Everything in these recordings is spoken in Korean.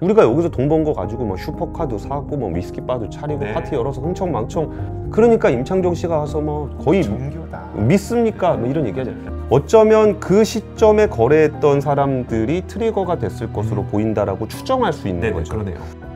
우리가 여기서 돈 번 거 가지고 뭐 슈퍼카도 사고 뭐 위스키 바도 차리고 네. 파티 열어서 흥청망청 그러니까 임창정 씨가 와서 뭐 거의 종교다. 믿습니까? 뭐 이런 얘기하잖아요. 네. 어쩌면 그 시점에 거래했던 사람들이 트리거가 됐을 것으로 음. 보인다라고 추정할 수 있는 네네, 거죠. 그러네요.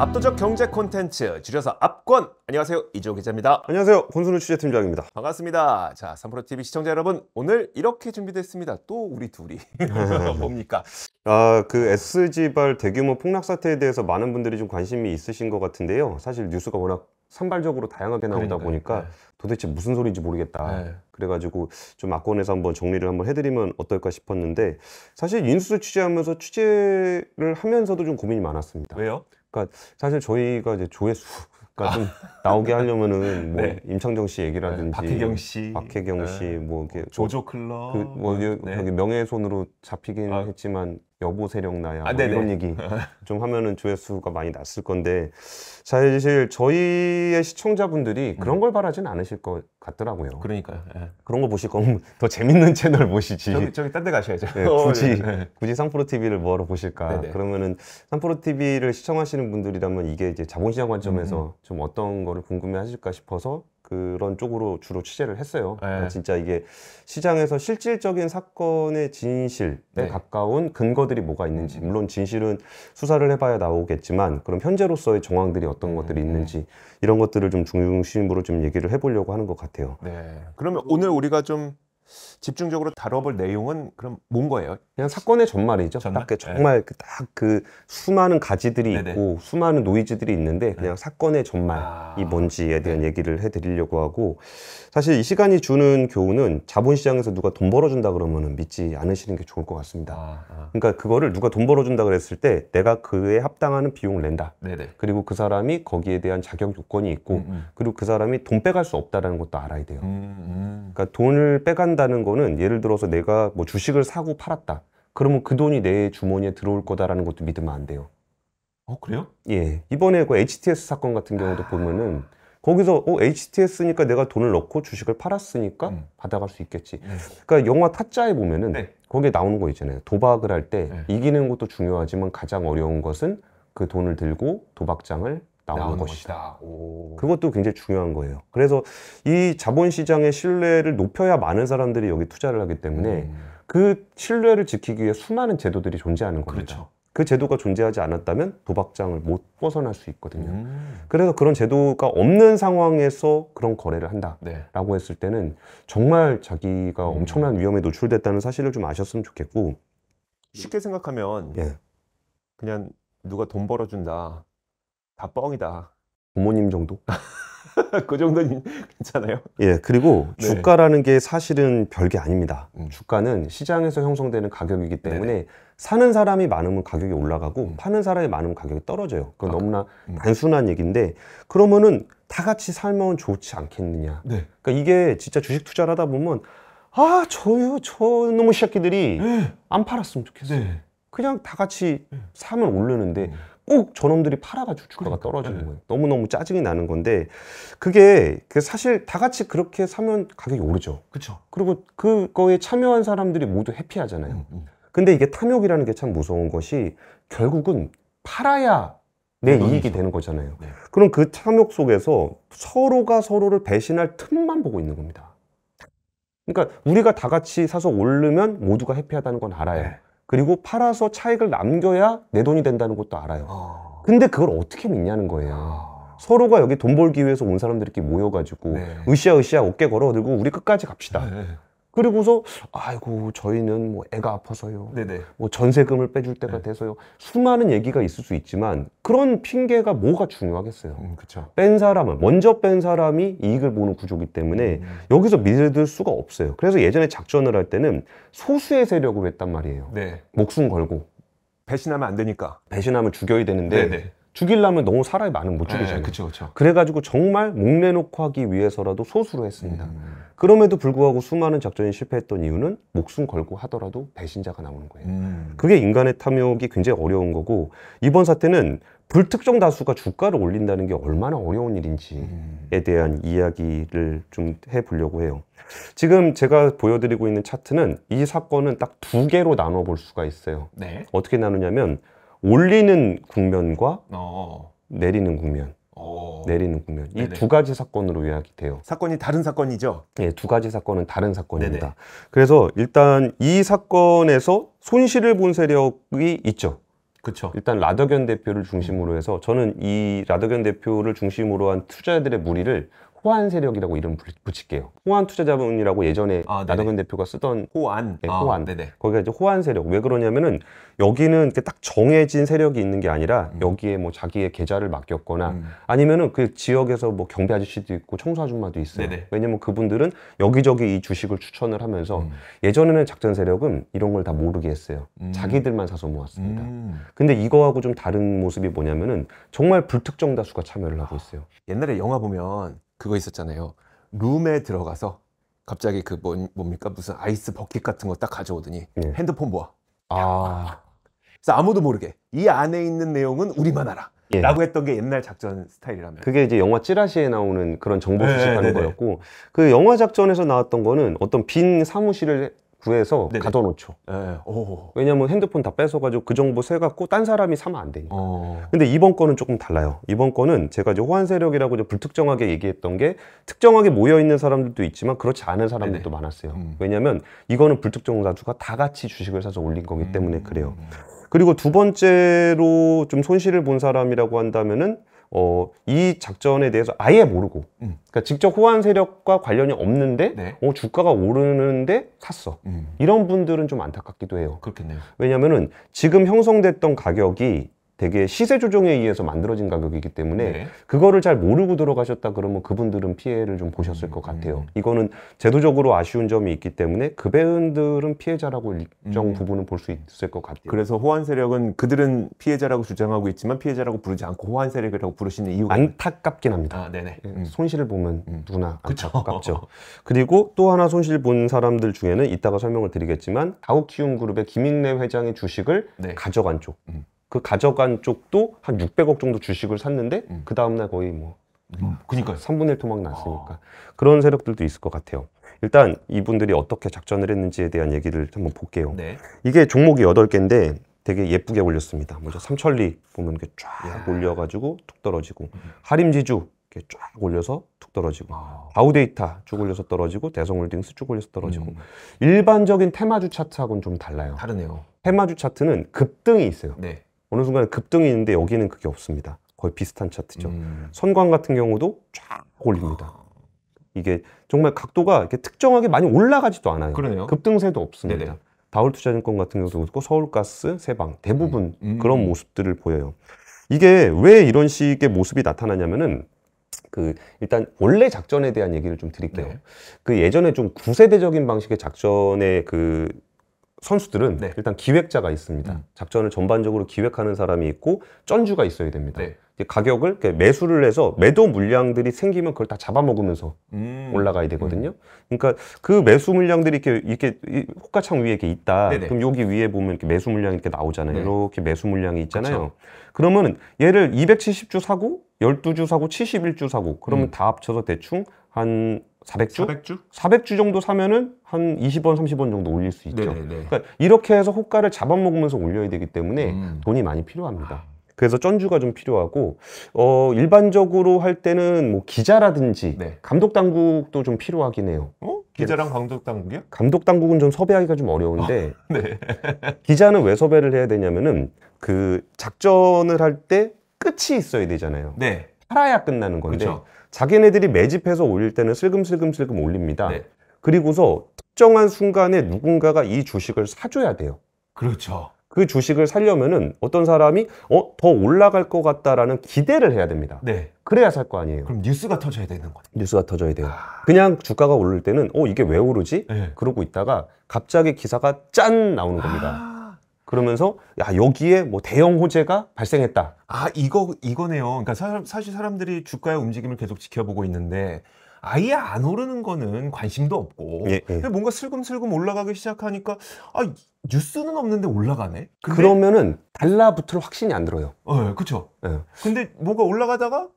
압도적 경제 콘텐츠 줄여서 압권 안녕하세요 이지호 기자입니다 안녕하세요 권순우 취재팀장입니다 반갑습니다 자 3프로TV 시청자 여러분 오늘 이렇게 준비됐습니다 또 우리 둘이 뭡니까 아, 그 SG발 대규모 폭락 사태에 대해서 많은 분들이 좀 관심이 있으신 것 같은데요 사실 뉴스가 워낙 산발적으로 다양하게 나오다 그러니까 보니까 네. 도대체 무슨 소리인지 모르겠다. 네. 그래가지고 좀 악권에서 한번 정리를 한번 해드리면 어떨까 싶었는데 사실 인수를 취재하면서 취재를 하면서도 좀 고민이 많았습니다. 왜요? 그러니까 사실 저희가 이제 조회수가 좀 아. 나오게 하려면은 뭐 네. 임창정 씨 얘기라든지 네, 박혜경 씨, 박혜경 네. 씨뭐 이렇게 조조 클럽 그, 뭐 네. 여기 명예훼손으로 잡히긴 아. 했지만 여보 세력 나야 아, 뭐 이런 얘기 좀 하면은 조회수가 많이 났을 건데 사실 저희의 시청자분들이 음. 그런 걸 바라진 않으실 것 같더라고요. 그러니까요. 예. 그런 거 보실 거면 더 재밌는 채널 보시지. 저기 저기 딴 데 가셔야죠. 네, 굳이 어, 예. 굳이 상프로 TV를 뭐하러 보실까? 네네. 그러면은 상프로 TV를 시청하시는 분들이라면 이게 이제 자본시장 관점에서 음. 좀 어떤 거를 궁금해하실까 싶어서 그런 쪽으로 주로 취재를 했어요. 네. 그러니까 진짜 이게 시장에서 실질적인 사건의 진실에 네. 가까운 근거들이 뭐가 있는지, 물론 진실은 수사를 해봐야 나오겠지만, 그럼 현재로서의 정황들이 어떤 것들이 음. 있는지 이런 것들을 좀 중심으로 좀 얘기를 해보려고 하는 것 같아요. 네. 그러면 오늘 우리가 좀 집중적으로 다뤄볼 내용은 그럼 뭔 거예요? 그냥 사건의 전말이죠. 전말? 네. 그 딱 정말 네. 딱그 수많은 가지들이 네네. 있고 수많은 노이즈들이 있는데 그냥 네. 사건의 전말이 아. 뭔지에 대한 네. 얘기를 해드리려고 하고 사실 이 시간이 주는 교훈은 자본시장에서 누가 돈 벌어준다 그러면 믿지 않으시는 게 좋을 것 같습니다. 아, 아. 그러니까 그거를 누가 돈 벌어준다 그랬을 때 내가 그에 합당하는 비용을 낸다. 네네. 그리고 그 사람이 거기에 대한 자격 요건이 있고 음, 음. 그리고 그 사람이 돈 빼갈 수없다는 것도 알아야 돼요. 음, 음, 그러니까 돈을 빼간다는 거는 예를 들어서 내가 뭐 주식을 사고 팔았다. 그러면 그 돈이 내 주머니에 들어올 거다라는 것도 믿으면 안 돼요. 어 그래요? 예 이번에 그 HTS 사건 같은 경우도 아... 보면은 거기서 어, HTS니까 내가 돈을 넣고 주식을 팔았으니까 음. 받아갈 수 있겠지. 네. 그러니까 영화 타짜에 보면은 네. 거기에 나오는 거 있잖아요. 도박을 할때 네. 이기는 것도 중요하지만 가장 어려운 것은 그 돈을 들고 도박장을 나오는, 나오는 것이다. 것이다. 그것도 굉장히 중요한 거예요. 그래서 이 자본시장의 신뢰를 높여야 많은 사람들이 여기 투자를 하기 때문에 음. 그 신뢰를 지키기 위해 수많은 제도들이 존재하는 겁니다. 그렇죠. 그 제도가 존재하지 않았다면 도박장을 못 벗어날 수 있거든요. 음. 그래서 그런 제도가 없는 상황에서 그런 거래를 한다라고 네. 했을 때는 정말 자기가 음. 엄청난 위험에 노출됐다는 사실을 좀 아셨으면 좋겠고 쉽게 생각하면 예. 그냥 누가 돈 벌어준다 다 뻥이다 부모님 정도? 그 정도는 괜찮아요. 예, 그리고 네. 주가라는 게 사실은 별게 아닙니다. 음. 주가는 시장에서 형성되는 가격이기 때문에 네네. 사는 사람이 많으면 가격이 올라가고 음. 파는 사람이 많으면 가격이 떨어져요. 그건 아, 너무나 음. 단순한 얘기인데 그러면은 다 같이 살면 좋지 않겠느냐. 네. 그러니까 이게 진짜 주식 투자를 하다 보면 아, 저요, 저놈의 새끼들이 네. 안 팔았으면 좋겠어요. 네. 그냥 다 같이 네. 사면 오르는데 음. 꼭 저놈들이 팔아가지고 주가가 그러니까, 떨어지는 네. 거예요. 너무너무 짜증이 나는 건데 그게 그 사실 다 같이 그렇게 사면 가격이 오르죠. 그렇죠. 그리고 그거에 참여한 사람들이 모두 해피하잖아요. 음, 음. 근데 이게 탐욕이라는 게 참 무서운 것이 결국은 팔아야 내 이익이 되는 거잖아요. 네. 그럼 그 탐욕 속에서 서로가 서로를 배신할 틈만 보고 있는 겁니다. 그러니까 우리가 다 같이 사서 오르면 모두가 해피하다는 건 알아요. 네. 그리고 팔아서 차익을 남겨야 내 돈이 된다는 것도 알아요. 아. 근데 그걸 어떻게 믿냐는 거예요. 아. 서로가 여기 돈 벌기 위해서 온 사람들끼리 모여가지고 네. 으쌰으쌰 어깨 걸어들고 우리 끝까지 갑시다. 네. 그리고서 아이고 저희는 뭐 애가 아파서요. 네네. 뭐 전세금을 빼줄 때가 네. 돼서요. 수많은 얘기가 있을 수 있지만 그런 핑계가 뭐가 중요하겠어요. 음, 그쵸. 뺀 사람은 먼저 뺀 사람이 이익을 보는 구조기 때문에 음. 여기서 믿을 수가 없어요. 그래서 예전에 작전을 할 때는 소수의 세력으로 했단 말이에요. 네. 목숨 걸고 배신하면 안 되니까. 배신하면 죽여야 되는데 네네. 죽일라면 너무 사람이 많으면 못 네, 죽이잖아요. 그쵸, 그쵸. 그래가지고 정말 목내놓고 하기 위해서라도 소수로 했습니다. 음. 그럼에도 불구하고 수많은 작전이 실패했던 이유는 목숨 걸고 하더라도 배신자가 나오는 거예요. 음. 그게 인간의 탐욕이 굉장히 어려운 거고 이번 사태는 불특정 다수가 주가를 올린다는 게 얼마나 어려운 일인지에 음. 대한 이야기를 좀 해보려고 해요. 지금 제가 보여드리고 있는 차트는 이 사건은 딱 두 개로 나눠볼 수가 있어요. 네. 어떻게 나누냐면 올리는 국면과 어. 내리는 국면. 어. 내리는 국면 이 두 가지 사건으로 요약이 돼요. 사건이 다른 사건이죠? 네, 두 가지 사건은 다른 사건입니다. 네네. 그래서 일단 이 사건에서 손실을 본 세력이 있죠. 그렇죠. 일단 라더견 대표를 중심으로 해서 저는 이 라더견 대표를 중심으로 한 투자자들의 무리를 호환 세력이라고 이름 붙일게요. 호환 투자자분이라고 예전에 아, 네네. 나동현 대표가 쓰던 호환, 네, 아, 호환. 네 거기가 이제 호환 세력. 왜 그러냐면은 여기는 딱 정해진 세력이 있는 게 아니라 음. 여기에 뭐 자기의 계좌를 맡겼거나 음. 아니면은 그 지역에서 뭐 경비 아저씨도 있고 청소 아줌마도 있어요. 네네. 왜냐면 그분들은 여기저기 이 주식을 추천을 하면서 음. 예전에는 작전 세력은 이런 걸 다 모르게 했어요. 음. 자기들만 사서 모았습니다. 음. 근데 이거하고 좀 다른 모습이 뭐냐면은 정말 불특정 다수가 참여를 하고 아, 있어요. 아, 옛날에 영화 보면 그거 있었잖아요. 룸에 들어가서 갑자기 그 뭐, 뭡니까 무슨 아이스 버킷 같은 거 딱 가져오더니 네. 핸드폰 모아. 아. 그래서 아무도 모르게 이 안에 있는 내용은 우리만 알아. 예. 라고 했던 게 옛날 작전 스타일이라면 그게 이제 영화 찌라시에 나오는 그런 정보 네, 수집하는 네, 네, 거였고 그 영화 작전에서 나왔던 거는 어떤 빈 사무실을 구해서 네네. 가둬놓죠. 네. 왜냐면 핸드폰 다 뺏어가지고 그 정보 세갖고 딴 사람이 사면 안 되니까. 어. 근데 이번 거는 조금 달라요. 이번 거는 제가 이제 호환 세력이라고 이제 불특정하게 얘기했던 게 특정하게 모여 있는 사람들도 있지만 그렇지 않은 사람들도 네네. 많았어요. 음. 왜냐면 이거는 불특정 사주가 다 같이 주식을 사서 올린 거기 음. 때문에 그래요. 그리고 두 번째로 좀 손실을 본 사람이라고 한다면은 어, 이 작전에 대해서 아예 모르고 음. 그러니까 직접 호환 세력과 관련이 없는데 네. 어, 주가가 오르는데 샀어 음. 이런 분들은 좀 안타깝기도 해요 그렇겠네요 왜냐면은 지금 형성됐던 가격이 되게 시세 조정에 의해서 만들어진 가격이기 때문에 네. 그거를 잘 모르고 들어가셨다 그러면 그분들은 피해를 좀 보셨을 것 음, 같아요. 음. 이거는 제도적으로 아쉬운 점이 있기 때문에 급여인들은 그 피해자라고 일정 음. 부분은 볼 수 있을 것 같아요. 그래서 호환 세력은 그들은 피해자라고 주장하고 있지만 피해자라고 부르지 않고 호환 세력이라고 부르시는 이유가 안타깝긴 합니다. 아, 네네. 예, 음. 손실을 보면 음. 누나 안타깝죠. 그리고 또 하나 손실 본 사람들 중에는 이따가 설명을 드리겠지만 다우키움 그룹의 김인래 회장의 주식을 네. 가져간 쪽. 음. 그 가져간 쪽도 한 600억 정도 주식을 샀는데 음. 그 다음날 거의 뭐 음, 그니까요. 3분의 1 토막 났으니까 아. 그런 세력들도 있을 것 같아요. 일단 이분들이 어떻게 작전을 했는지에 대한 얘기를 한번 볼게요. 네. 이게 종목이 8개인데 되게 예쁘게 올렸습니다. 먼저 삼천리 보면 이렇게 쫙 예. 올려가지고 툭 떨어지고 음. 하림지주 이렇게 쫙 올려서 툭 떨어지고 아. 바우데이터 쭉 올려서 떨어지고 대성홀딩스 쭉 올려서 떨어지고 음. 일반적인 테마주 차트하고는 좀 달라요. 다르네요. 테마주 차트는 급등이 있어요. 네. 어느 순간 급등이 있는데 여기는 그게 없습니다. 거의 비슷한 차트죠. 음. 선광 같은 경우도 쫙 올립니다. 아. 이게 정말 각도가 이렇게 특정하게 많이 올라가지도 않아요. 그러네요. 급등세도 없습니다. 네네. 다울투자증권 같은 경우도 그렇고 서울가스, 세방 대부분 음. 음. 그런 모습들을 보여요. 이게 왜 이런 식의 모습이 나타나냐면은 그 일단 원래 작전에 대한 얘기를 좀 드릴게요. 네. 그 예전에 좀 구세대적인 방식의 작전의 그 선수들은 네. 일단 기획자가 있습니다. 음. 작전을 전반적으로 기획하는 사람이 있고 전주가 있어야 됩니다. 네. 가격을 매수를 해서 매도 물량들이 생기면 그걸 다 잡아먹으면서 음. 올라가야 되거든요. 음. 그러니까 그 매수 물량들이 이렇게 이렇게 이 호가창 위에 이렇게 있다. 네네. 그럼 여기 위에 보면 이렇게 매수 물량이 이렇게 나오잖아요. 네. 이렇게 매수 물량이 있잖아요. 그쵸. 그러면 얘를 270주 사고 12주 사고 71주 사고 그러면 음. 다 합쳐서 대충 한 400주? 400주? 400주 정도 사면은 한 20원, 30원 정도 올릴 수 있죠. 네, 네, 네. 그러니까 이렇게 해서 호가를 잡아먹으면서 올려야 되기 때문에 음. 돈이 많이 필요합니다. 아. 그래서 전주가좀 필요하고 어 일반적으로 할 때는 뭐 기자라든지 네. 감독 당국도 좀 필요하긴 해요. 어? 기자랑 감독 당국이요? 감독 당국은 좀 섭외하기가 좀 어려운데 아, 네. 기자는 왜 섭외를 해야 되냐면은 그 작전을 할 때 끝이 있어야 되잖아요. 네. 팔아야 끝나는 건데 그쵸. 자기네들이 매집해서 올릴 때는 슬금슬금슬금 올립니다. 네. 그리고서 특정한 순간에 누군가가 이 주식을 사줘야 돼요. 그렇죠. 그 주식을 살려면은 어떤 사람이 어, 더 올라갈 것 같다라는 기대를 해야 됩니다. 네. 그래야 살 거 아니에요. 그럼 뉴스가 터져야 되는 거죠. 뉴스가 터져야 돼요. 아... 그냥 주가가 오를 때는 어, 이게 왜 오르지? 네. 그러고 있다가 갑자기 기사가 짠 나오는 겁니다. 아... 그러면서 야 여기에 뭐 대형 호재가 발생했다. 아 이거 이거네요. 그러니까 사, 사실 사람들이 주가의 움직임을 계속 지켜보고 있는데 아예 안 오르는 거는 관심도 없고 예, 예. 뭔가 슬금슬금 올라가기 시작하니까 아 뉴스는 없는데 올라가네. 근데... 그러면은 달라붙을 확신이 안 들어요. 어, 그렇죠. 예. 근데 뭔가 올라가다가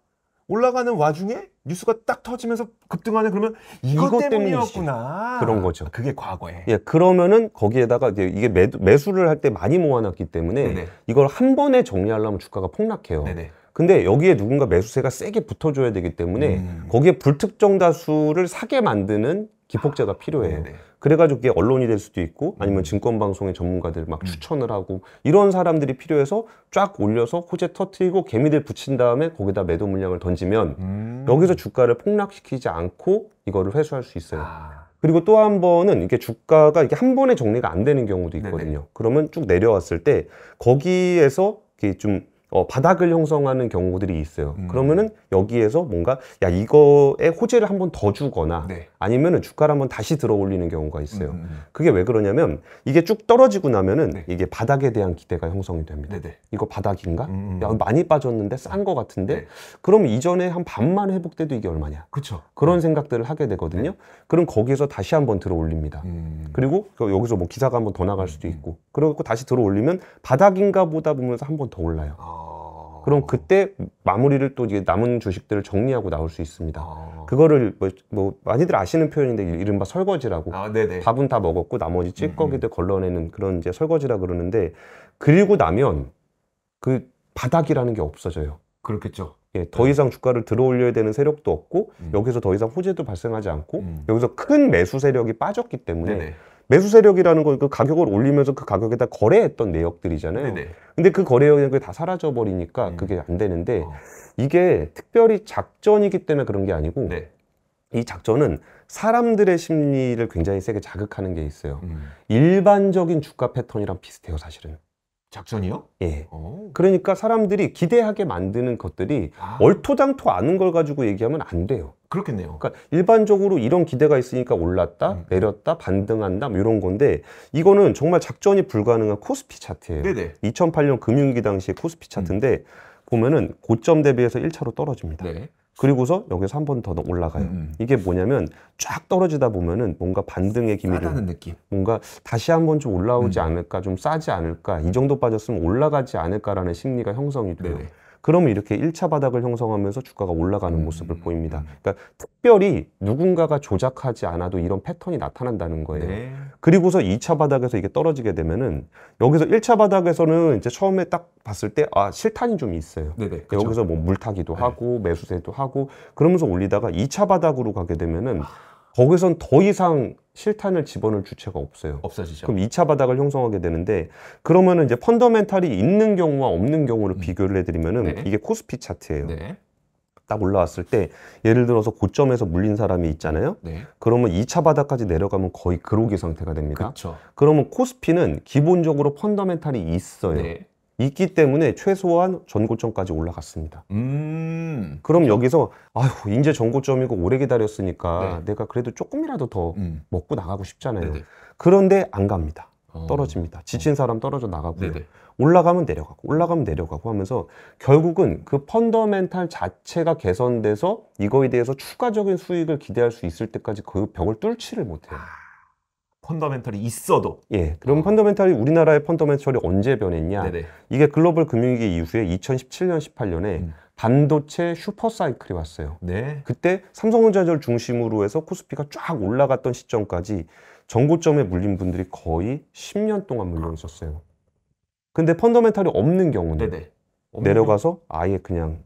올라가는 와중에 뉴스가 딱 터지면서 급등하네 그러면 이것, 때문이었구나 그런 거죠. 아, 그게 과거에. 예, 그러면은 거기에다가 이제 이게 매, 매수를 할 때 많이 모아놨기 때문에 네네. 이걸 한 번에 정리하려면 주가가 폭락해요. 네네. 근데 여기에 누군가 매수세가 세게 붙어줘야 되기 때문에 음. 거기에 불특정 다수를 사게 만드는 기폭제가 필요해 네네. 그래가지고 그게 언론이 될 수도 있고 음. 아니면 증권방송의 전문가들 막 음. 추천을 하고 이런 사람들이 필요해서 쫙 올려서 호재 터트리고 개미들 붙인 다음에 거기다 매도 물량을 던지면 음. 여기서 주가를 폭락시키지 않고 이거를 회수할 수 있어요. 아. 그리고 또 한 번은 이게 주가가 이게 한 번에 정리가 안 되는 경우도 네, 네. 있거든요. 네네. 그러면 쭉 내려왔을 때 거기에서 이게 좀 어, 바닥을 형성하는 경우들이 있어요. 음. 그러면은 여기에서 뭔가 야 이거에 호재를 한 번 더 주거나 네. 아니면은 주가를 한번 다시 들어 올리는 경우가 있어요. 음, 음, 음, 그게 왜 그러냐면 이게 쭉 떨어지고 나면은 네. 이게 바닥에 대한 기대가 형성이 됩니다. 네네. 네. 이거 바닥인가? 음, 음, 야, 많이 빠졌는데 싼것 네. 같은데? 네. 그럼 이전에 한 반만 회복돼도 이게 얼마냐? 그렇 그런 네. 생각들을 하게 되거든요. 네. 그럼 거기에서 다시 한번 들어 올립니다. 그리고 그 여기서 뭐 기사가 한번 더 나갈 수도 있고. 그러고 다시 들어 올리면 바닥인가 보다 보면서 한번 더 올라요. 아. 그럼 그때 마무리를 또 이제 남은 주식들을 정리하고 나올 수 있습니다. 아. 그거를 뭐, 뭐, 많이들 아시는 표현인데 이른바 설거지라고. 아, 밥은 다 먹었고 나머지 찌꺼기들 음. 음. 걸러내는 그런 이제 설거지라 그러는데 그리고 나면 그 바닥이라는 게 없어져요. 그렇겠죠. 예, 더 네. 이상 주가를 들어올려야 되는 세력도 없고 음. 여기서 더 이상 호재도 발생하지 않고 음. 여기서 큰 매수 세력이 빠졌기 때문에 네네. 매수 세력이라는 건 그 가격을 올리면서 그 가격에다 거래했던 내역들이잖아요. 네네. 근데 그 거래 내역이 다 사라져 버리니까 음. 그게 안 되는데 어. 이게 특별히 작전이기 때문에 그런 게 아니고 네. 이 작전은 사람들의 심리를 굉장히 세게 자극하는 게 있어요. 음. 일반적인 주가 패턴이랑 비슷해요, 사실은. 작전이요? 예. 오. 어. 그러니까 사람들이 기대하게 만드는 것들이 아. 얼토당토 않은 걸 가지고 얘기하면 안 돼요. 그렇겠네요. 그러니까 일반적으로 이런 기대가 있으니까 올랐다, 음. 내렸다, 반등한다 뭐 이런 건데 이거는 정말 작전이 불가능한 코스피 차트예요. 네네. 2008년 금융위기 당시의 코스피 차트인데 음. 보면은 고점 대비해서 1차로 떨어집니다. 네. 그리고서 여기서 한 번 더 올라가요. 음, 음. 이게 뭐냐면 쫙 떨어지다 보면은 뭔가 반등의 기미를 느낌. 뭔가 다시 한 번 좀 올라오지 음. 않을까, 좀 싸지 않을까, 이 정도 빠졌으면 올라가지 않을까라는 심리가 형성이 돼요. 네네. 그러면 이렇게 1차 바닥을 형성하면서 주가가 올라가는 음. 모습을 보입니다. 그러니까 특별히 누군가가 조작하지 않아도 이런 패턴이 나타난다는 거예요. 네. 그리고서 2차 바닥에서 이게 떨어지게 되면은 여기서 1차 바닥에서는 이제 처음에 딱 봤을 때 아 실탄이 좀 있어요. 네네, 네, 그러니까 여기서 뭐 물타기도 네. 하고 매수세도 하고 그러면서 올리다가 2차 바닥으로 가게 되면은 아. 거기선 더 이상 실탄을 집어넣을 주체가 없어요. 없어지죠. 그럼 2차 바닥을 형성하게 되는데 그러면은 이제 펀더멘탈이 있는 경우와 없는 경우를 음. 비교를 해드리면은 네. 이게 코스피 차트예요. 네. 딱 올라왔을 때 예를 들어서 고점에서 물린 사람이 있잖아요. 네. 그러면 2차 바닥까지 내려가면 거의 그로기 상태가 됩니다. 그쵸. 그러면 코스피는 기본적으로 펀더멘탈이 있어요. 네. 있기 때문에 최소한 전고점까지 올라갔습니다. 음. 그럼 여기서 아휴 이제 전고점이고 오래 기다렸으니까 네. 내가 그래도 조금이라도 더 음. 먹고 나가고 싶잖아요. 네네. 그런데 안 갑니다. 어. 떨어집니다. 지친 사람 떨어져 나가고요. 네네. 올라가면 내려가고 올라가면 내려가고 하면서 결국은 그 펀더멘탈 자체가 개선돼서 이거에 대해서 추가적인 수익을 기대할 수 있을 때까지 그 벽을 뚫지를 못해요. 아. 펀더멘털이 있어도 예. 그럼 어. 펀더멘털이 우리나라의 펀더멘털이 언제 변했냐? 네네. 네. 이게 글로벌 금융위기 이후에 2017년 18년에 음. 반도체 슈퍼사이클이 왔어요. 네. 그때 삼성전자를 중심으로 해서 코스피가 쫙 올라갔던 시점까지 전고점에 물린 분들이 거의 10년 동안 물려 있었어요. 근데 펀더멘털이 없는 경우는 네네. 네. 내려가서 아예 그냥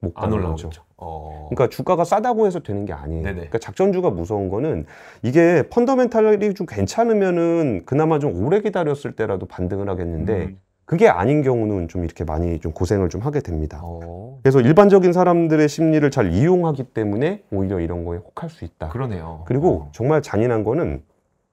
못올라오죠 어... 그러니까 주가가 싸다고 해서 되는 게 아니에요. 네네. 그러니까 작전주가 무서운 거는 이게 펀더멘탈이 좀 괜찮으면은 그나마 좀 오래 기다렸을 때라도 반등을 하겠는데 음. 그게 아닌 경우는 좀 이렇게 많이 좀 고생을 좀 하게 됩니다. 어... 그래서 일반적인 사람들의 심리를 잘 이용하기 때문에 오히려 이런 거에 혹할 수 있다. 그러네요. 그리고 어... 정말 잔인한 거는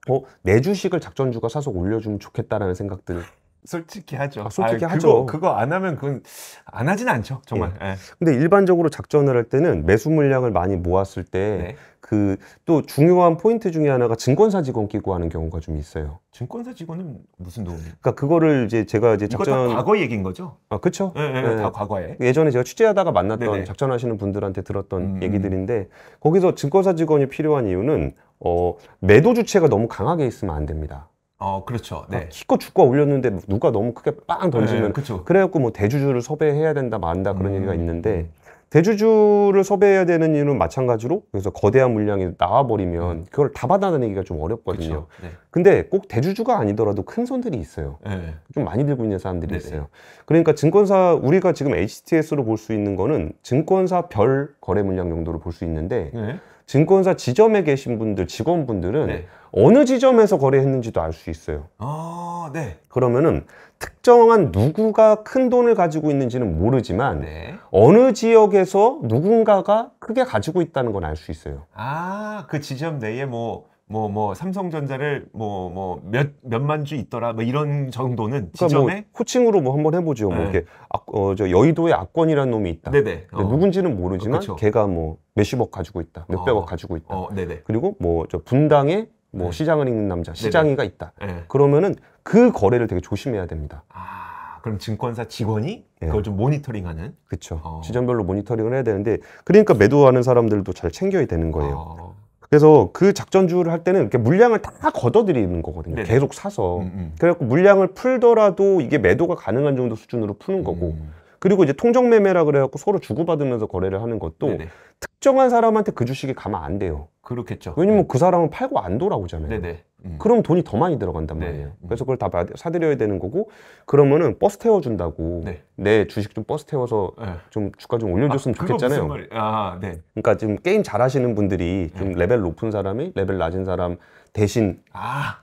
어, 내 주식을 작전주가 사서 올려주면 좋겠다라는 생각들 솔직히 하죠. 아, 솔직히 아 하죠. 그거, 그거, 안 하면 그건 안 하진 않죠, 정말. 예. 예. 근데 일반적으로 작전을 할 때는 매수 물량을 많이 모았을 때 그또 네. 그 중요한 포인트 중에 하나가 증권사 직원 끼고 하는 경우가 좀 있어요. 증권사 직원은 무슨 도움이? 그러니까 그거를 이제 제가 이제 작전 과거 얘기인 거죠? 아, 그렇죠. 예, 예, 다 과거에. 예전에 제가 취재하다가 만났던 네네. 작전하시는 분들한테 들었던 음... 얘기들인데 거기서 증권사 직원이 필요한 이유는 어, 매도 주체가 너무 강하게 있으면 안 됩니다. 어 그렇죠. 네. 키껏 주가 올렸는데 누가 너무 크게 빵 던지면 네, 그렇죠. 그래갖고 뭐 대주주를 섭외해야 된다 한다 그런 음. 얘기가 있는데 대주주를 섭외해야 되는 이유는 마찬가지로 그래서 거대한 물량이 나와버리면 네. 그걸 다 받아내기가 좀 어렵거든요. 그쵸, 네. 근데 꼭 대주주가 아니더라도 큰 손들이 있어요. 네. 좀 많이 들고 있는 사람들이 네, 네. 있어요. 그러니까 증권사 우리가 지금 HTS로 볼 수 있는 거는 증권사 별 거래 물량 정도로 볼 수 있는데 네. 증권사 지점에 계신 분들 직원분들은 어느 지점에서 거래했는지도 알 수 있어요. 아, 네. 그러면은 특정한 누구가 큰 돈을 가지고 있는지는 모르지만 네. 어느 지역에서 누군가가 크게 가지고 있다는 건 알 수 있어요. 아, 그 지점 내에 뭐 뭐뭐 뭐 삼성전자를 뭐 뭐 몇 몇만 주 있더라 뭐 이런 정도는 그러니까 뭐 지점뭐 호칭으로 뭐 한번 해보죠. 뭐 네. 뭐 이렇게 어, 저여의도의 악권이라는 놈이 있다. 네네. 어. 누군지는 모르지만 그 걔가 뭐 몇십억 가지고 있다, 어. 몇백억 어. 가지고 있다. 어, 네네. 그리고 뭐 저 분당에 뭐 네. 시장을 읽는 남자, 시장이가 있다. 네. 그러면은 그 거래를 되게 조심해야 됩니다. 아, 그럼 증권사 직원이 예. 그걸 좀 모니터링하는? 그렇죠. 어. 지점별로 모니터링을 해야 되는데 그러니까 매도하는 사람들도 잘 챙겨야 되는 거예요. 어. 그래서 그 작전주를 할 때는 이렇게 물량을 다 걷어들이는 거거든요. 네네. 계속 사서. 음, 음. 그래갖고 물량을 풀더라도 이게 매도가 가능한 정도 수준으로 푸는 거고. 음. 그리고 이제 통정매매라 그래갖고 서로 주고받으면서 거래를 하는 것도 네네. 특정한 사람한테 그 주식이 가면 안 돼요. 그렇겠죠. 왜냐면 네. 그 사람은 팔고 안 돌아오잖아요. 네네. 음. 그럼 돈이 더 많이 들어간단 네. 말이에요. 네. 그래서 그걸 다사드려야 되는 거고 그러면은 버스 태워준다고 네. 내 주식 좀 버스 태워서 네. 좀 주가 좀 올려줬으면 아, 좋겠잖아요. 아, 네. 그러니까 지금 게임 잘하시는 분들이 좀 네. 레벨 높은 사람이 레벨 낮은 사람 대신 아.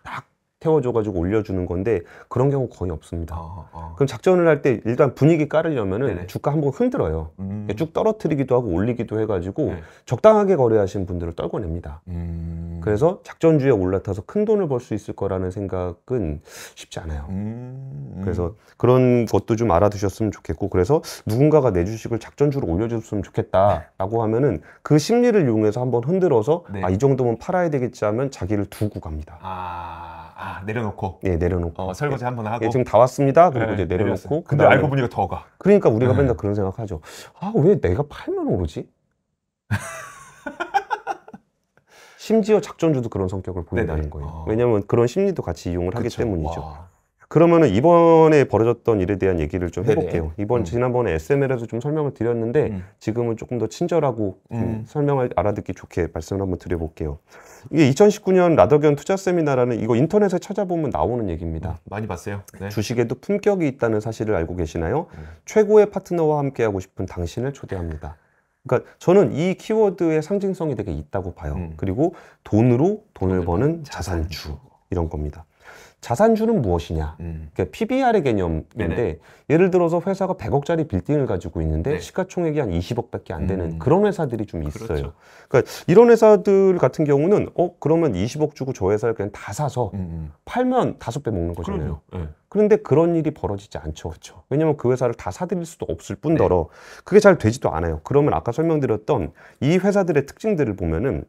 태워줘가지고 올려주는 건데 그런 경우 거의 없습니다. 아, 아. 그럼 작전을 할 때 일단 분위기 깔으려면 주가 한번 흔들어요. 음. 그러니까 쭉 떨어뜨리기도 하고 올리기도 해가지고 네. 적당하게 거래하신 분들을 떨궈냅니다. 음. 그래서 작전주에 올라타서 큰 돈을 벌 수 있을 거라는 생각은 쉽지 않아요. 음, 음. 그래서 그런 것도 좀 알아두셨으면 좋겠고 그래서 누군가가 내 주식을 작전주로 올려줬으면 좋겠다라고 네. 하면은 그 심리를 이용해서 한번 흔들어서 네. 아이 정도면 팔아야 되겠지 하면 자기를 두고 갑니다. 아. 아 내려놓고. 예 내려놓고. 어, 설거지 예. 한번 하고. 예, 지금 다 왔습니다. 그리고 네, 이제 내려놓고. 근데 그다음에, 알고 보니까 더 가. 그러니까 우리가 네. 맨날 그런 생각하죠. 아 왜 내가 팔면 오르지? 심지어 작전주도 그런 성격을 보인다는 네네. 거예요. 어. 왜냐하면 그런 심리도 같이 이용을 하기 때문이죠. 그러면은 이번에 벌어졌던 일에 대한 얘기를 좀 해볼게요. 네네. 이번 음. 지난번에 SML에서 좀 설명을 드렸는데 음. 지금은 조금 더 친절하고 음. 음 설명을 알아듣기 좋게 말씀을 한번 드려볼게요. 이게 2019년 라더견 투자 세미나라는 이거 인터넷에 찾아보면 나오는 얘기입니다. 음, 많이 봤어요. 네. 주식에도 품격이 있다는 사실을 알고 계시나요? 음. 최고의 파트너와 함께하고 싶은 당신을 초대합니다. 그러니까 저는 이 키워드의 상징성이 되게 있다고 봐요. 음. 그리고 돈으로 돈을 버는 자산주 이런 겁니다. 자산주는 무엇이냐? 음. 그니까 PBR의 개념인데 네네. 예를 들어서 회사가 100억짜리 빌딩을 가지고 있는데 네. 시가총액이 한 20억밖에 안 되는 음. 그런 회사들이 좀 그렇죠. 있어요. 그렇죠. 그러니까 이런 회사들 같은 경우는 어 그러면 20억 주고 저 회사를 그냥 다 사서 음. 음. 팔면 다섯 배 먹는 거잖아요. 네. 그런데 그런 일이 벌어지지 않죠. 그렇죠. 왜냐하면 그 회사를 다 사들일 수도 없을 뿐더러 네. 그게 잘 되지도 않아요. 그러면 아까 설명드렸던 이 회사들의 특징들을 보면은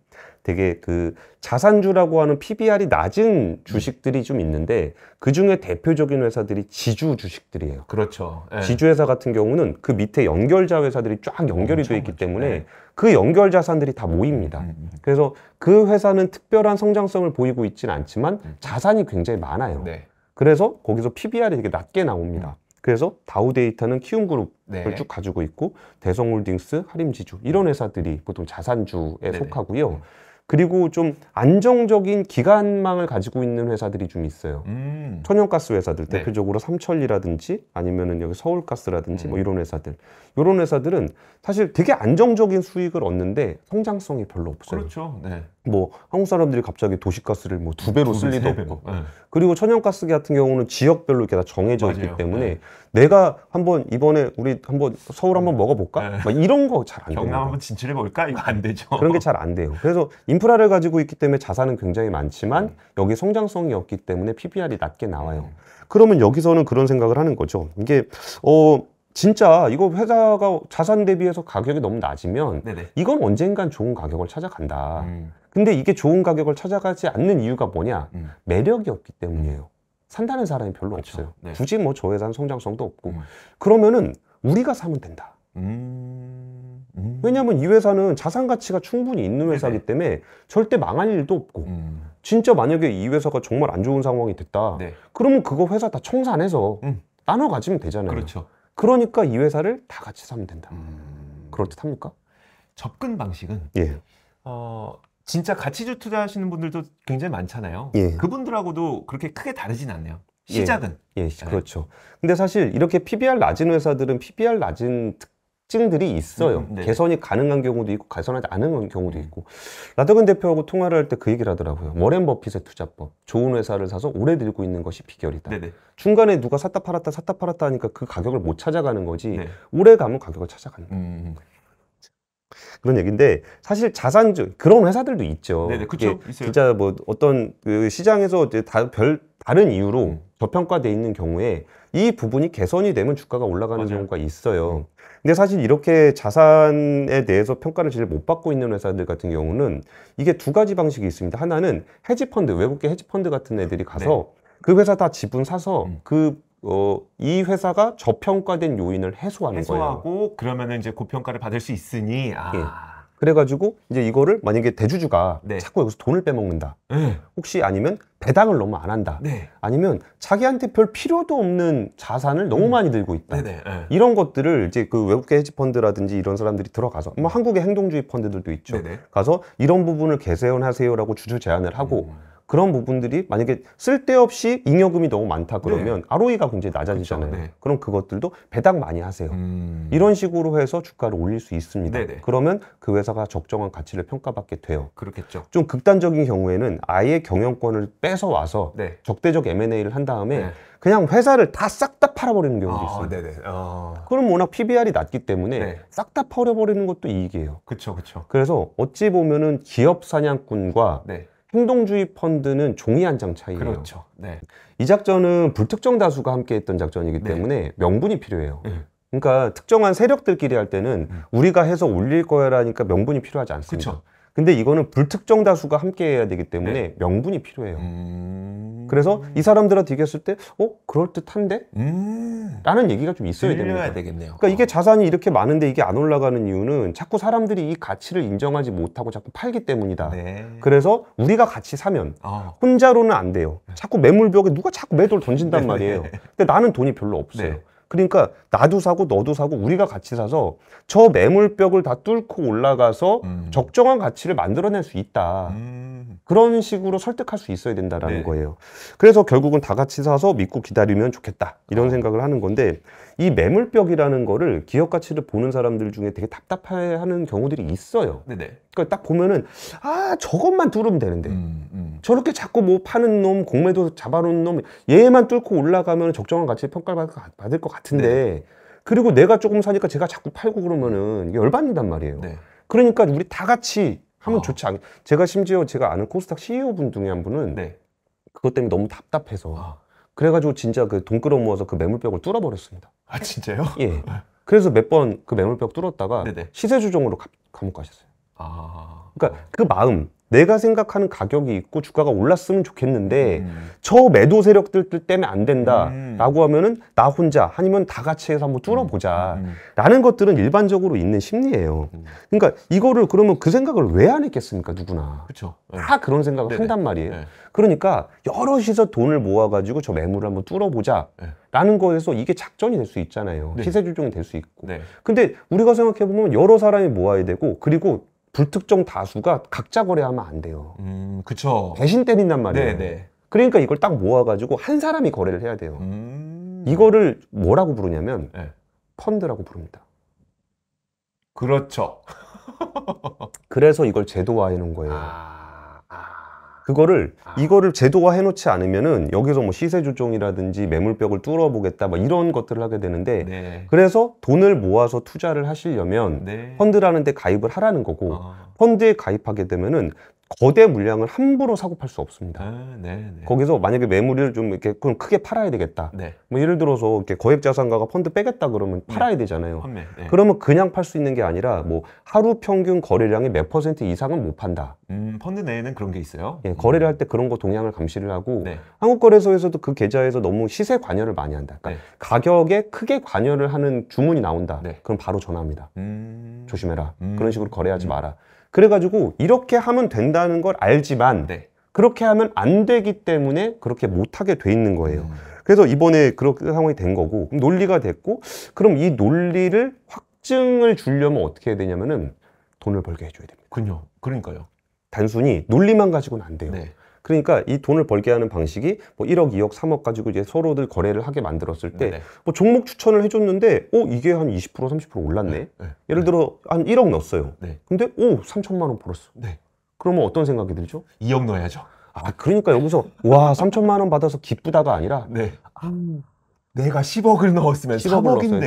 되게 그 자산주라고 하는 PBR이 낮은 주식들이 좀 있는데 그 중에 대표적인 회사들이 지주 주식들이에요. 그렇죠. 예. 지주 회사 같은 경우는 그 밑에 연결자 회사들이 쫙 연결이 돼 있기 그죠 때문에 예. 그 연결 자산들이 다 모입니다. 음, 음, 음, 그래서 그 회사는 특별한 성장성을 보이고 있지는 않지만 음. 자산이 굉장히 많아요. 네. 그래서 거기서 PBR이 되게 낮게 나옵니다. 음. 그래서 다우 데이터는 키움 그룹을 네. 쭉 가지고 있고 대성홀딩스, 하림지주 이런 회사들이 보통 자산주에 네네. 속하고요. 그리고 좀 안정적인 기간망을 가지고 있는 회사들이 좀 있어요. 음. 천연가스 회사들 네. 대표적으로 삼천리라든지 아니면은 여기 서울가스라든지 뭐 음. 뭐 이런 회사들. 이런 회사들은 사실 되게 안정적인 수익을 얻는데 성장성이 별로 없어요. 그렇죠. 네. 뭐 한국 사람들이 갑자기 도시가스를 뭐 두 배로 쓸 리도 없고 네. 그리고 천연가스 같은 경우는 지역별로 이렇게 다 정해져 맞아요. 있기 때문에 네. 내가 한번 이번에 우리 한번 서울 한번 음. 먹어볼까 네. 막 이런 거 잘 안 돼요 경남 한번 진출해 볼까 이거 안 되죠 그런 게 잘 안 돼요 그래서 인프라를 가지고 있기 때문에 자산은 굉장히 많지만 음. 여기 성장성이 없기 때문에 PBR이 낮게 나와요 음. 그러면 여기서는 그런 생각을 하는 거죠 이게 어 진짜 이거 회사가 자산 대비해서 가격이 너무 낮으면 네네. 이건 언젠간 좋은 가격을 찾아간다. 음. 근데 이게 좋은 가격을 찾아가지 않는 이유가 뭐냐? 음. 매력이 없기 때문이에요. 음. 산다는 사람이 별로 그렇죠. 없어요. 네. 굳이 뭐 저 회사는 성장성도 없고 음. 그러면은 우리가 사면 된다. 음... 음... 왜냐하면 이 회사는 자산 가치가 충분히 있는 회사기 이 네네. 때문에 절대 망할 일도 없고 음... 진짜 만약에 이 회사가 정말 안 좋은 상황이 됐다 네. 그러면 그거 회사 다 청산해서 음. 나눠 가지면 되잖아요 그렇죠. 그러니까 이 회사를 다 같이 사면 된다. 음... 그럴듯합니까? 접근 방식은 예. 어, 진짜 가치주 투자하시는 분들도 굉장히 많잖아요. 예. 그분들하고도 그렇게 크게 다르진 않네요. 예. 시작은 예, 예 그렇죠. 근데 사실 이렇게 PBR 낮은 회사들은 PBR 낮은 특 특징들이 있어요. 음, 네. 개선이 가능한 경우도 있고 개선하지 않은 경우도 음. 있고 라더근 대표하고 통화를 할 때 그 얘기를 하더라고요. 워렌 버핏의 투자법. 좋은 회사를 사서 오래 들고 있는 것이 비결이다. 네네. 네. 중간에 누가 샀다 팔았다 샀다 팔았다 하니까 그 가격을 못 찾아가는 거지 네. 오래 가면 가격을 찾아가는 거예 음, 음. 그런 얘기인데 사실 자산주 그런 회사들도 있죠. 네네, 네. 그쵸, 있 진짜 뭐 어떤 그 시장에서 이제 다 별 다른 이유로 음. 저평가돼 있는 경우에 이 부분이 개선이 되면 주가가 올라가는 맞아요. 경우가 있어요. 음. 근데 사실 이렇게 자산에 대해서 평가를 제일 못 받고 있는 회사들 같은 경우는 이게 두 가지 방식이 있습니다. 하나는 헤지펀드, 외국계 헤지펀드 같은 애들이 네. 가서 네. 그 회사 다 지분 사서 음. 그 어, 이 회사가 저평가된 요인을 해소하는 해소하고 거예요. 해소하고 그러면 이제 고평가를 받을 수 있으니 아. 예. 그래가지고 이제 이거를 만약에 대주주가 네. 자꾸 여기서 돈을 빼먹는다. 네. 혹시 아니면 배당을 너무 안 한다. 네. 아니면 자기한테 별 필요도 없는 자산을 너무 음. 많이 들고 있다. 네. 이런 것들을 이제 그 외국계 헤지펀드라든지 이런 사람들이 들어가서 뭐 한국의 행동주의 펀드들도 있죠. 가서 이런 부분을 개세원하세요라고 주주 제안을 하고 음. 그런 부분들이 만약에 쓸데없이 잉여금이 너무 많다 그러면 네. ROE가 굉장히 낮아지잖아요. 그렇 네. 그럼 그것들도 배당 많이 하세요. 음... 이런 식으로 해서 주가를 올릴 수 있습니다. 네네. 그러면 그 회사가 적정한 가치를 평가받게 돼요. 그렇겠죠. 좀 극단적인 경우에는 아예 경영권을 뺏어 와서 네. 적대적 M&A를 한 다음에 네. 그냥 회사를 다 싹다 다 팔아버리는 경우도 어, 있어요. 네네. 어... 그럼 워낙 PBR이 낮기 때문에 네. 싹다 팔아버리는 것도 이익이에요. 그렇죠, 그렇죠. 그래서 어찌 보면은 기업 사냥꾼과 네. 행동주의 펀드는 종이 한 장 차이예요. 그렇죠. 네. 이 작전은 불특정 다수가 함께했던 작전이기 네. 때문에 명분이 필요해요. 네. 그러니까 특정한 세력들끼리 할 때는 음. 우리가 해서 올릴 거야라니까 명분이 필요하지 않습니다. 그렇죠. 근데 이거는 불특정 다수가 함께 해야 되기 때문에 네. 명분이 필요해요. 음... 그래서 이 사람들한테 얘기했을 때, 어, 그럴듯한데? 음... 라는 얘기가 좀 있어야 됩니다. 되겠네요. 그러니까 이게 어. 자산이 이렇게 많은데 이게 안 올라가는 이유는 자꾸 사람들이 이 가치를 인정하지 못하고 자꾸 팔기 때문이다. 네. 그래서 우리가 같이 사면 어. 혼자로는 안 돼요. 자꾸 매물벽에 누가 자꾸 매도를 던진단 네. 말이에요. 근데 나는 돈이 별로 없어요. 네. 그러니까 나도 사고 너도 사고 우리가 같이 사서 저 매물벽을 다 뚫고 올라가서 음. 적정한 가치를 만들어낼 수 있다. 음. 그런 식으로 설득할 수 있어야 된다라는 네. 거예요. 그래서 결국은 다 같이 사서 믿고 기다리면 좋겠다 이런 아. 생각을 하는 건데 이 매물벽이라는 거를 기업 가치를 보는 사람들 중에 되게 답답해하는 경우들이 있어요. 네네. 그러니까 딱 보면은 아 저것만 뚫으면 되는데 음, 음. 저렇게 자꾸 뭐 파는 놈 공매도 잡아놓은 놈 얘만 뚫고 올라가면 적정한 가치 평가받을 를것 같은데 네. 그리고 내가 조금 사니까 제가 자꾸 팔고 그러면은 열받는단 말이에요. 네. 그러니까 우리 다 같이 하면 어. 좋지 않. 제가 심지어 제가 아는 코스닥 CEO 분 중에 한 분은 네. 그것 때문에 너무 답답해서 어. 그래가지고 진짜 그돈 끌어모아서 그 매물벽을 뚫어버렸습니다. 아 진짜요? 예. 그래서 몇 번 그 매물벽 뚫었다가 네네. 시세 조정으로 감옥 가셨어요. 아. 그러니까 그 마음 내가 생각하는 가격이 있고 주가가 올랐으면 좋겠는데 음. 저 매도 세력들 때문에 안 된다라고 음. 하면은 나 혼자 아니면 다 같이 해서 한번 뚫어보자라는 음. 음. 것들은 일반적으로 있는 심리예요. 그러니까 이거를 그러면 그 생각을 왜 안 했겠습니까 누구나 그쵸. 네. 다 그런 생각을 네네. 한단 말이에요. 네. 그러니까 여럿이서 돈을 모아가지고 저 매물을 한번 뚫어보자. 네. 라는 거에서 이게 작전이 될 수 있잖아요. 네. 시세 조정이될 수 있고. 네. 근데 우리가 생각해 보면 여러 사람이 모아야 되고 그리고 불특정 다수가 각자 거래하면 안 돼요. 음, 그쵸. 대신 때린단 말이에요. 네네. 네. 그러니까 이걸 딱 모아가지고 한 사람이 거래를 해야 돼요. 음... 이거를 뭐라고 부르냐면 네. 펀드라고 부릅니다. 그렇죠. 그래서 이걸 제도화해 놓은 거예요. 아... 그거를 아. 이거를 제도화 해놓지 않으면은 여기서 뭐 시세 조정이라든지 매물벽을 뚫어보겠다 막 뭐 이런 것들을 하게 되는데 네. 그래서 돈을 모아서 투자를 하시려면 네. 펀드라는 데 가입을 하라는 거고 아. 펀드에 가입하게 되면은 거대 물량을 함부로 사고 팔 수 없습니다. 아, 네, 네. 거기서 만약에 매물을 좀 이렇게 그럼 크게 팔아야 되겠다. 네. 뭐 예를 들어서 이렇게 거액 자산가가 펀드 빼겠다 그러면 네. 팔아야 되잖아요. 판 네. 그러면 그냥 팔 수 있는 게 아니라 뭐 하루 평균 거래량의 몇 퍼센트 이상은 못 판다. 음, 펀드 내에는 그런 게 있어요. 예, 거래를 음. 할때 그런 거 동향을 감시를 하고 네. 한국거래소에서도 그 계좌에서 너무 시세 관여를 많이 한다. 그러니까 가격에 크게 관여를 하는 주문이 나온다. 그럼 바로 전화합니다. 음... 조심해라. 음... 그런 식으로 거래하지 음. 마라. 그래가지고 이렇게 하면 된다는 걸 알지만 네. 그렇게 하면 안 되기 때문에 그렇게 못하게 돼 있는 거예요. 음. 그래서 이번에 그렇게 상황이 된 거고 논리가 됐고 그럼 이 논리를 확증을 주려면 어떻게 해야 되냐면은 돈을 벌게 해줘야 됩니다. 그요 그러니까요. 단순히 논리만 가지고는 안 돼요. 네. 그러니까 이 돈을 벌게 하는 방식이 뭐 1억, 2억, 3억 가지고 이제 서로들 거래를 하게 만들었을 때뭐 네, 네. 종목 추천을 해줬는데 어 이게 한 20% 30% 올랐네. 네, 예를 들어 한 1억 넣었어요. 근데 오 3천만 원 벌었어. 그러면 어떤 생각이 들죠? 2억 넣어야죠. 아 그러니까 여기서 와 3천만 원 받아서 기쁘다가 아니라 네. 아, 내가 10억을 넣었으면 10억을 3억인데.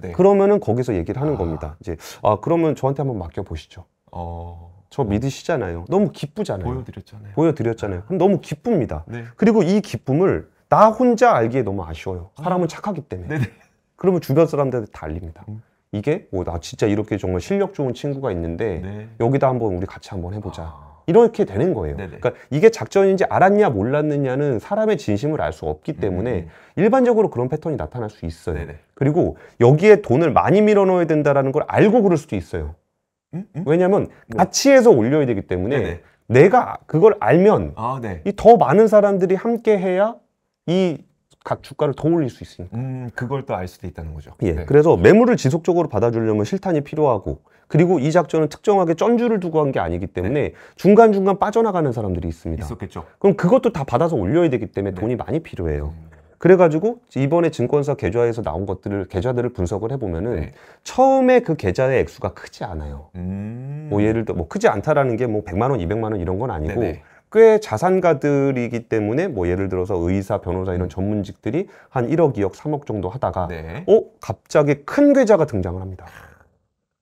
네. 그러면은 거기서 얘기를 하는 아. 겁니다. 이제 아 그러면 저한테 한번 맡겨 보시죠. 어. 저 믿으시잖아요. 너무 기쁘잖아요. 보여드렸잖아요. 보여드렸잖아요. 그럼 너무 기쁩니다. 네. 그리고 이 기쁨을 나 혼자 알기에 너무 아쉬워요. 아. 사람은 착하기 때문에. 네네. 그러면 주변 사람들한테 다 알립니다. 음. 이게 오, 나 진짜 이렇게 정말 실력 좋은 친구가 있는데 네. 여기다 한번 우리 같이 한번 해보자. 아. 이렇게 되는 거예요. 네네. 그러니까 이게 작전인지 알았냐 몰랐느냐는 사람의 진심을 알 수 없기 때문에 음, 음. 일반적으로 그런 패턴이 나타날 수 있어요. 네네. 그리고 여기에 돈을 많이 밀어넣어야 된다는걸 알고 그럴 수도 있어요. 음? 왜냐하면 네. 뭐? 같이해서 올려야 되기 때문에 네네. 내가 그걸 알면 아, 네. 이더 많은 사람들이 함께 해야 이 각 주가를 더 올릴 수 있으니까. 음, 그걸 또 알 수도 있다는 거죠. 예. 네. 그래서 매물을 지속적으로 받아주려면 실탄이 필요하고 그리고 이 작전은 특정하게 점주를 두고 한 게 아니기 때문에 네. 중간중간 빠져나가는 사람들이 있습니다. 있었겠죠. 그럼 그것도 다 받아서 올려야 되기 때문에 네. 돈이 많이 필요해요. 음. 그래가지고 이번에 증권사 계좌에서 나온 것들을 계좌들을 분석을 해보면은 네. 처음에 그 계좌의 액수가 크지 않아요. 음... 뭐 예를 들어 뭐 크지 않다라는 게 뭐 100만 원, 200만 원 이런 건 아니고 네네. 네. 꽤 자산가들이기 때문에 뭐 예를 들어서 의사, 변호사 이런 음. 전문직들이 한 1억, 2억, 3억 정도 하다가 네. 어 갑자기 큰 계좌가 등장을 합니다. 아.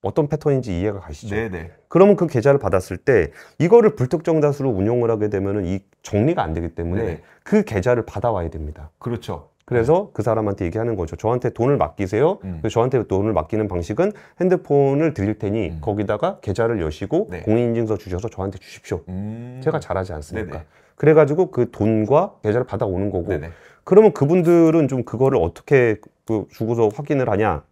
어떤 패턴인지 이해가 가시죠? 네네. 네. 그러면 그 계좌를 받았을 때 이거를 불특정다수로 운용을 하게 되면이 정리가 안 되기 때문에 네그 네. 계좌를 받아와야 됩니다. 그렇죠. 그래서 네. 그 사람한테 얘기하는 거죠. 저한테 돈을 맡기세요. 음. 그 저한테 돈을 맡기는 방식은 핸드폰을 드릴 테니 음. 거기다가 계좌를 여시고 네. 공인인증서 주셔서 저한테 주십시오. 음. 제가 잘하지 않습니까? 네네. 네. 그래가지고 그 돈과 계좌를 받아오는 거고 네네. 그러면 그분들은 좀 그거를 어떻게 그 주고서 확인을 하냐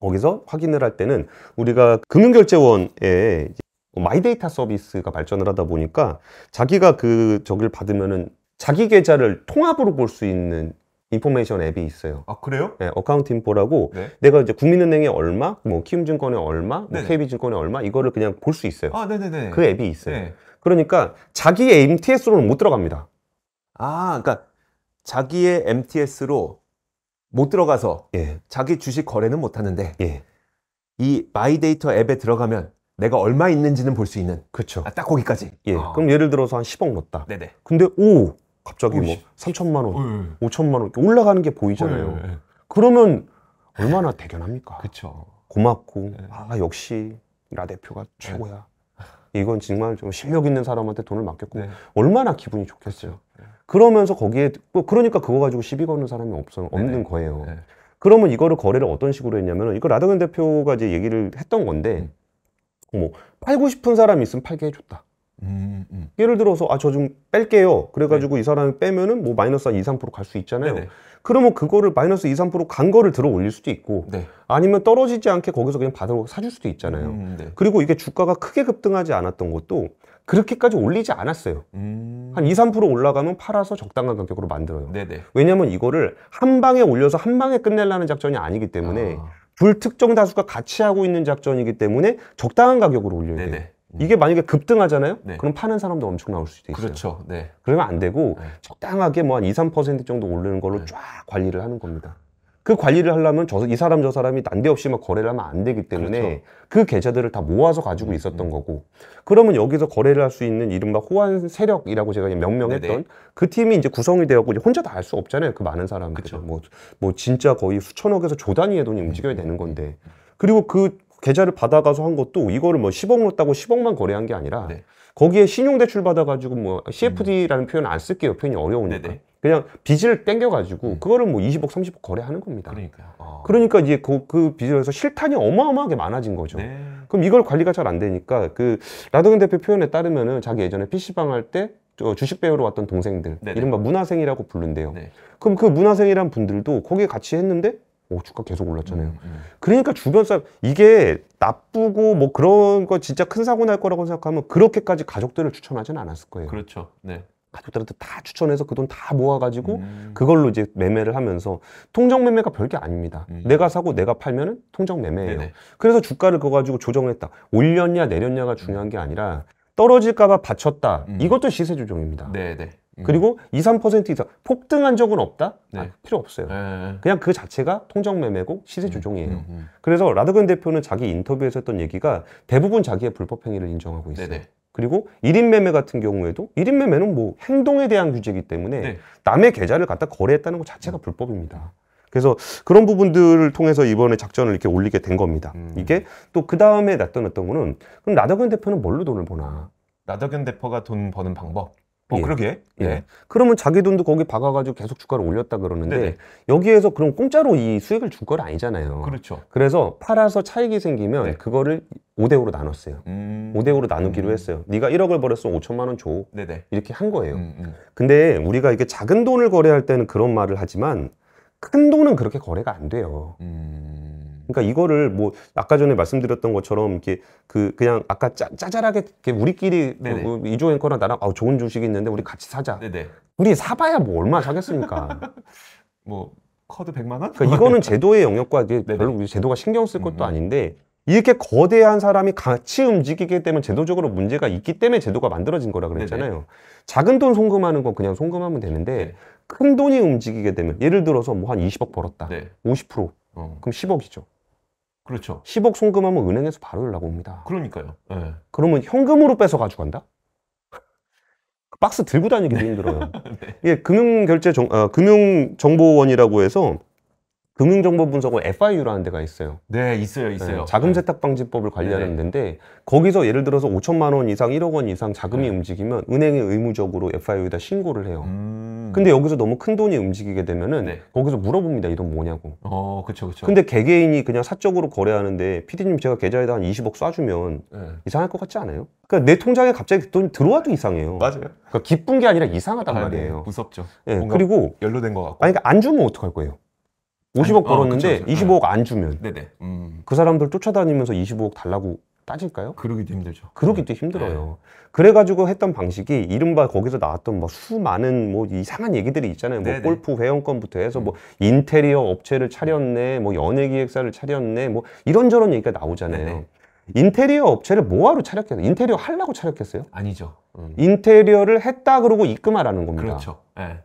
거기서 확인을 할 때는 우리가 금융결제원에 뭐 마이데이터 서비스가 발전을 하다 보니까 자기가 그 저기를 받으면은 자기 계좌를 통합으로 볼 수 있는 인포메이션 앱이 있어요. 아 그래요? 네, 어카운트 인포라고 네. 내가 이제 국민은행에 얼마, 뭐 키움증권에 얼마, 뭐 KB증권에 얼마 이거를 그냥 볼 수 있어요. 아 네네네. 그 앱이 있어요. 네. 그러니까 자기의 MTS로는 못 들어갑니다. 아 그러니까 자기의 MTS로 못 들어가서 예. 자기 주식 거래는 못 하는데 예. 이 마이데이터 앱에 들어가면 내가 얼마 있는지는 볼 수 있는 그렇죠. 아, 딱 거기까지. 예. 아. 그럼 예를 들어서 한 10억 넣었다. 네네. 근데 오 갑자기 오이씨. 0 뭐 3천만 원, 예. 오 5천만 원 올라가는 게 보이잖아요. 오 예, 예, 그러면 얼마나 대견합니까? 그렇죠. 고맙고 네. 아 역시 라 대표가 최고야. 네. 이건 정말 좀 실력 있는 사람한테 돈을 맡겼고 네. 얼마나 기분이 좋겠어요. 그러면서 거기에 뭐 그러니까 그거 가지고 시비 거는 사람이 없어 없는 네네. 거예요. 네. 그러면 이거를 거래를 어떤 식으로 했냐면 은 이거 라더겐 대표가 이제 얘기를 했던 건데 음. 뭐 팔고 싶은 사람이 있으면 팔게 해줬다. 음, 음. 예를 들어서 아 저 좀 뺄게요. 그래가지고 네. 이 사람이 빼면은 뭐 마이너스 한 2, 3%갈 수 있잖아요. 네네. 네. 그러면 그거를 마이너스 2, 3%간 거를 들어 올릴 수도 있고 네. 아니면 떨어지지 않게 거기서 그냥 받으러 사줄 수도 있잖아요. 음, 네. 그리고 이게 주가가 크게 급등하지 않았던 것도 그렇게까지 올리지 않았어요. 음... 한 2, 3% 올라가면 팔아서 적당한 가격으로 만들어요. 네네. 네. 왜냐면 이거를 한 방에 올려서 한 방에 끝내려는 작전이 아니기 때문에 아... 불특정 다수가 같이 하고 있는 작전이기 때문에 적당한 가격으로 올려야 네, 돼요. 네네. 음. 이게 만약에 급등하잖아요? 네. 그럼 파는 사람도 엄청 나올 수도 있어요. 그렇죠. 네. 그러면 안 되고 네. 적당하게 뭐 한 2, 3% 정도 오르는 걸로 네. 쫙 관리를 하는 겁니다. 그 관리를 하려면 저, 이 사람 저 사람이 난데없이 막 거래를 하면 안 되기 때문에 그렇죠. 그 계좌들을 다 모아서 가지고 음, 있었던 음, 음. 거고 그러면 여기서 거래를 할 수 있는 이른바 호환 세력이라고 제가 명명했던 네네. 그 팀이 이제 구성이 되었고 이제 혼자 다 알 수 없잖아요 그 많은 사람들 그렇죠. 뭐, 뭐 진짜 거의 수천억에서 조 단위의 돈이 음, 움직여야 되는 건데 그리고 그 계좌를 받아가서 한 것도 이거를 뭐1 0억넣었다고 10억만 거래한 게 아니라 네. 거기에 신용대출 받아가지고 뭐 CFD라는 음. 표현 안 쓸게요. 표현이 어려우니까. 네네. 네. 그냥 빚을 땡겨가지고 음. 그거를 뭐 20억, 30억 거래하는 겁니다. 그러니까 어. 그러니까 이제 그, 그 빚에서 실탄이 어마어마하게 많아진 거죠. 네. 그럼 이걸 관리가 잘 안 되니까 그 라도경 대표 표현에 따르면은 자기 예전에 PC방 할 때 주식 배우러 왔던 동생들 네네. 네. 이른바 문화생이라고 부른대요. 네. 그럼 그 문화생이란 분들도 거기에 같이 했는데 오 주가 계속 올랐잖아요. 음, 음. 그러니까 주변 사람 이게 나쁘고 뭐 그런 거 진짜 큰 사고 날 거라고 생각하면 그렇게까지 가족들을 추천하진 않았을 거예요. 그렇죠. 네. 가족들한테 다 추천해서 그 돈 다 모아가지고 음. 그걸로 이제 매매를 하면서 통정 매매가 별게 아닙니다. 음. 내가 사고 내가 팔면은 통정 매매예요. 네네. 그래서 주가를 그거 가지고 조정했다. 올렸냐 내렸냐가 중요한 게 아니라 떨어질까봐 받쳤다. 음. 이것도 시세 조정입니다. 네네. 음. 그리고 2, 3% 이상 폭등한 적은 없다? 아, 네. 아, 필요 없어요. 네, 네. 그냥 그 자체가 통정매매고 시세 조종이에요. 음, 음, 음. 그래서 라드건 대표는 자기 인터뷰에서 했던 얘기가 대부분 자기의 불법 행위를 인정하고 있어요. 네네. 그리고 1인 매매 같은 경우에도 1인 매매는 뭐 행동에 대한 규제이기 때문에 네. 남의 계좌를 갖다 거래했다는 것 자체가 음. 불법입니다. 그래서 그런 부분들을 통해서 이번에 작전을 이렇게 올리게 된 겁니다. 음. 이게 또 그 다음에 났던 어떤 거는 그럼 라더건 대표는 뭘로 돈을 버나? 라더건 대표가 돈 버는 방법? 어, 예. 그러게. 예. 예. 그러면 자기 돈도 거기 박아가지고 계속 주가를 올렸다 그러는데 네네. 여기에서 그럼 공짜로 이 수익을 줄 건 아니잖아요. 그렇죠. 그래서 팔아서 차익이 생기면 네. 그거를 5대5로 나눴어요. 음... 5대5로 나누기로 음... 했어요. 네가 1억을 벌었으면 5천만 원 줘. 네네. 이렇게 한 거예요. 음, 음, 근데 우리가 이렇게 작은 돈을 거래할 때는 그런 말을 하지만 큰 돈은 그렇게 거래가 안 돼요. 음. 그러니까 이거를 뭐 아까 전에 말씀드렸던 것처럼 이렇게 그 그냥 아까 짜, 짜잘하게 우리끼리 뭐 이조 앵커랑 나랑 아, 좋은 주식이 있는데 우리 같이 사자. 네네. 우리 사봐야 뭐 얼마 사겠습니까? 뭐 커드 100만 원? 그러니까 이거는 제도의 영역과 이제 별로 우리 제도가 신경 쓸 것도 아닌데 이렇게 거대한 사람이 같이 움직이기 때문에 제도적으로 문제가 있기 때문에 제도가 만들어진 거라 그랬잖아요. 네네. 작은 돈 송금하는 건 그냥 송금하면 되는데 네. 큰 돈이 움직이게 되면 예를 들어서 뭐 한 20억 벌었다. 네. 50% 어. 그럼 10억이죠. 그렇죠. 10억 송금하면 은행에서 바로 연락 옵니다. 그러니까요. 네. 그러면 현금으로 뺏어 가져간다? 박스 들고 다니기도 힘들어요. 네. 예, 금융결제 정, 아, 어, 금융정보원이라고 해서 금융정보분석원 FIU라는 데가 있어요. 네, 있어요, 있어요. 네, 자금세탁방지법을 네. 관리하는 네. 데인데 거기서 예를 들어서 5천만 원 이상, 1억 원 이상 자금이 네. 움직이면 은행이 의무적으로 FIU에다 신고를 해요. 음... 근데 여기서 너무 큰 돈이 움직이게 되면은 네. 거기서 물어봅니다. 이 돈 뭐냐고. 어, 그렇죠, 그렇 근데 개개인이 그냥 사적으로 거래하는데 p d 님 제가 계좌에다 한 20억 쏴주면 네. 이상할 것 같지 않아요? 그러니까 내 통장에 갑자기 그 돈 들어와도 이상해요. 맞아요. 그러니까 기쁜 게 아니라 이상하단 아, 네. 말이에요. 무섭죠. 네, 그리고 연루된 것 같고. 아니 그러니까 안 주면 어떡할 거예요? 50억 아, 벌었는데 어, 그쵸, 그쵸. 25억 안 주면 네네. 음. 그 사람들 쫓아다니면서 25억 달라고 따질까요? 그러기도 힘들죠. 그러기도 네. 힘들어요. 네. 그래가지고 했던 방식이 이른바 거기서 나왔던 뭐 수많은 뭐 이상한 얘기들이 있잖아요. 뭐 네네. 골프 회원권부터 해서 뭐 음. 인테리어 업체를 차렸네, 뭐 연예 기획사를 차렸네, 뭐 이런저런 얘기가 나오잖아요. 네네. 인테리어 업체를 뭐하러 차렸겠어요? 인테리어 하려고 차렸겠어요? 아니죠. 음. 인테리어를 했다 그러고 입금하라는 겁니다. 그렇죠. 네.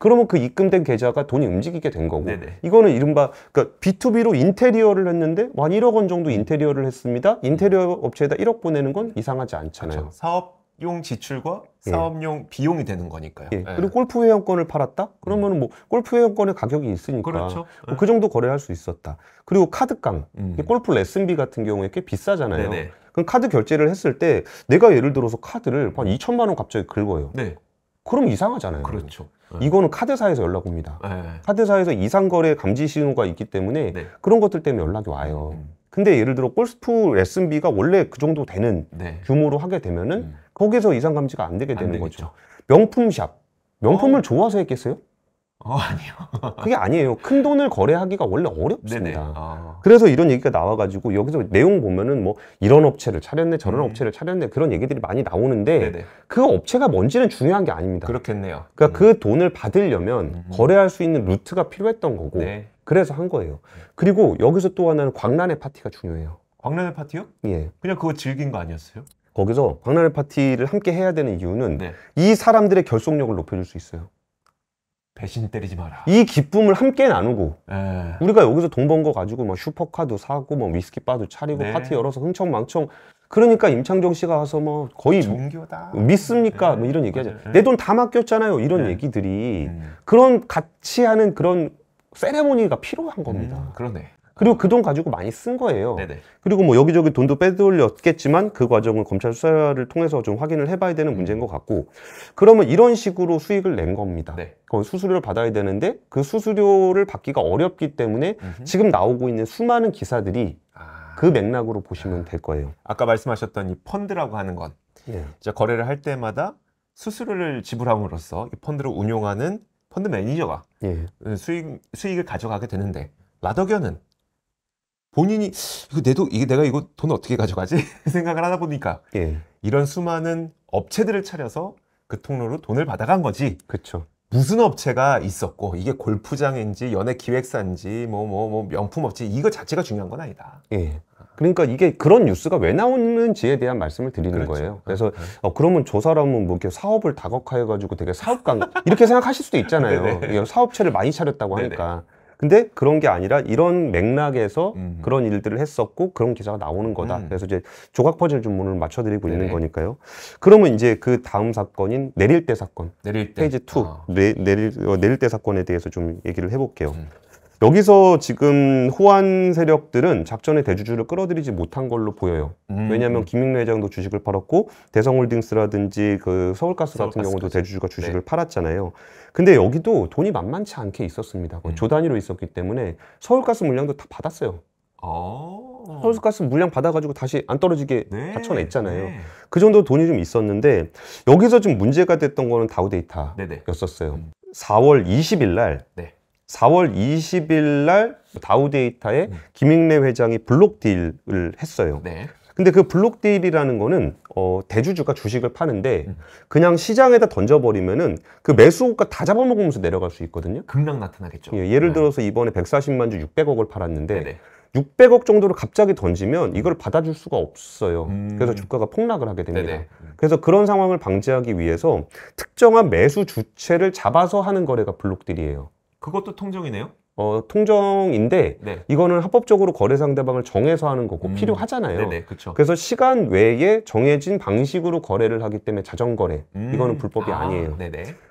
그러면 그 입금된 계좌가 돈이 움직이게 된 거고 네네. 이거는 이른바 그러니까 B2B로 인테리어를 했는데 뭐 한 1억 원 정도 인테리어를 했습니다. 인테리어 업체에다 1억 보내는 건 이상하지 않잖아요. 그렇죠. 사업용 지출과 사업용 예. 비용이 되는 거니까요. 예. 예. 그리고 골프 회원권을 팔았다? 그러면 음. 뭐 골프 회원권의 가격이 있으니까 그렇죠. 뭐그 네. 정도 거래할 수 있었다. 그리고 카드깡, 음. 골프 레슨비 같은 경우에 꽤 비싸잖아요. 네네. 그럼 카드 결제를 했을 때 내가 예를 들어서 카드를 한 2천만 원 갑자기 긁어요. 네. 그럼 이상하잖아요. 그렇죠. 네. 이거는 카드사에서 연락 옵니다. 네. 카드사에서 이상거래 감지 신호가 있기 때문에 네. 그런 것들 때문에 연락이 와요. 음. 근데 예를 들어 골프 레슨비가 원래 그 정도 되는 네. 규모로 하게 되면은 음. 거기서 이상 감지가 안 되게 되는 안 거죠. 명품샵 명품을 어. 좋아서 했겠어요? 어, 아니요. 그게 아니에요. 큰 돈을 거래하기가 원래 어렵습니다. 아. 그래서 이런 얘기가 나와가지고 여기서 내용 보면은 뭐 이런 업체를 차렸네, 저런 네. 업체를 차렸네 그런 얘기들이 많이 나오는데 네네. 그 업체가 뭔지는 중요한 게 아닙니다. 그렇겠네요. 그러니까 음. 그 돈을 받으려면 음. 거래할 수 있는 루트가 필요했던 거고 네. 그래서 한 거예요. 그리고 여기서 또 하나는 광란의 파티가 중요해요. 광란의 파티요? 예. 그냥 그거 즐긴 거 아니었어요? 거기서 광란의 파티를 함께 해야 되는 이유는 네. 이 사람들의 결속력을 높여줄 수 있어요. 배신 때리지 마라. 이 기쁨을 함께 나누고 네. 우리가 여기서 돈 번 거 가지고 막 뭐 슈퍼카도 사고 막 뭐 위스키 바도 차리고 네. 파티 열어서 흥청망청 그러니까 임창정 씨가 와서 뭐 거의 종교다. 믿습니까? 뭐 네. 뭐 이런 얘기하죠. 내돈다 네. 맡겼잖아요. 이런 네. 얘기들이 음. 그런 같이 하는 그런 세레모니가 필요한 겁니다. 음, 그러네. 그리고 그 돈 가지고 많이 쓴 거예요. 네네. 그리고 뭐 여기저기 돈도 빼돌렸겠지만 그 과정은 검찰 수사를 통해서 좀 확인을 해봐야 되는 문제인 것 같고 그러면 이런 식으로 수익을 낸 겁니다. 네. 그건 수수료를 받아야 되는데 그 수수료를 받기가 어렵기 때문에 음흠. 지금 나오고 있는 수많은 기사들이 아... 그 맥락으로 보시면 될 거예요. 아까 말씀하셨던 이 펀드라고 하는 건 예. 거래를 할 때마다 수수료를 지불함으로써 이 펀드를 운용하는 펀드 매니저가 예. 수익, 수익을 가져가게 되는데 라더견은 본인이 내도 이게 내가 이거 돈 어떻게 가져가지 생각을 하다 보니까 예. 이런 수많은 업체들을 차려서 그 통로로 돈을 받아간 거지. 그렇죠. 무슨 업체가 있었고 이게 골프장인지 연예 기획사인지 뭐 뭐뭐 뭐, 뭐 명품 업체 이거 자체가 중요한 건 아니다. 예. 그러니까 이게 그런 뉴스가 왜 나오는지에 대한 말씀을 드리는 그렇죠. 거예요. 네. 그래서 네. 어, 그러면 저 사람은 뭐 이렇게 사업을 다각화해가지고 되게 사업강 이렇게 생각하실 수도 있잖아요. 네, 사업체를 많이 차렸다고 하니까. 네네. 근데 그런 게 아니라 이런 맥락에서 음 그런 일들을 했었고 그런 기사가 나오는 거다. 음. 그래서 이제 조각 퍼즐 주문을 맞춰드리고 네 있는 거니까요. 그러면 이제 그 다음 사건인 내릴 때 사건. 내릴 때. 페이지 2. 아. 내, 릴 어, 내릴 때 사건에 대해서 좀 얘기를 해볼게요. 음. 여기서 지금 호환 세력들은 작전의 대주주를 끌어들이지 못한 걸로 보여요. 음. 왜냐하면 김익래 회장도 주식을 팔았고 대성홀딩스라든지 그 서울가스, 서울가스 같은 경우도 가스. 대주주가 주식을 네. 팔았잖아요. 근데 여기도 돈이 만만치 않게 있었습니다. 음. 조 단위로 있었기 때문에 서울가스 물량도 다 받았어요. 어... 서울가스 물량 받아가지고 다시 안 떨어지게 네. 받쳐냈잖아요. 네. 그 정도 돈이 좀 있었는데 여기서 좀 문제가 됐던 거는 다우데이터였었어요. 음. 4월 20일 날 네. 4월 20일 날 다우데이터에 음. 김익래 회장이 블록딜을 했어요. 네. 근데 그 블록딜이라는 거는 어, 대주주가 주식을 파는데 음. 그냥 시장에다 던져버리면은 그 매수가 다 잡아먹으면서 내려갈 수 있거든요. 급락 나타나겠죠. 예, 를 네. 들어서 이번에 140만 주 600억을 팔았는데 네네. 600억 정도로 갑자기 던지면 이걸 받아줄 수가 없어요. 음... 그래서 주가가 폭락을 하게 됩니다. 네네. 네. 그래서 그런 상황을 방지하기 위해서 특정한 매수 주체를 잡아서 하는 거래가 블록딜이에요. 그것도 통정이네요? 어, 통정인데 네. 이거는 합법적으로 거래 상대방을 정해서 하는 거고 음. 필요하잖아요. 네네, 그래서 시간 외에 정해진 방식으로 거래를 하기 때문에 자정 거래 음. 이거는 불법이 아, 니에요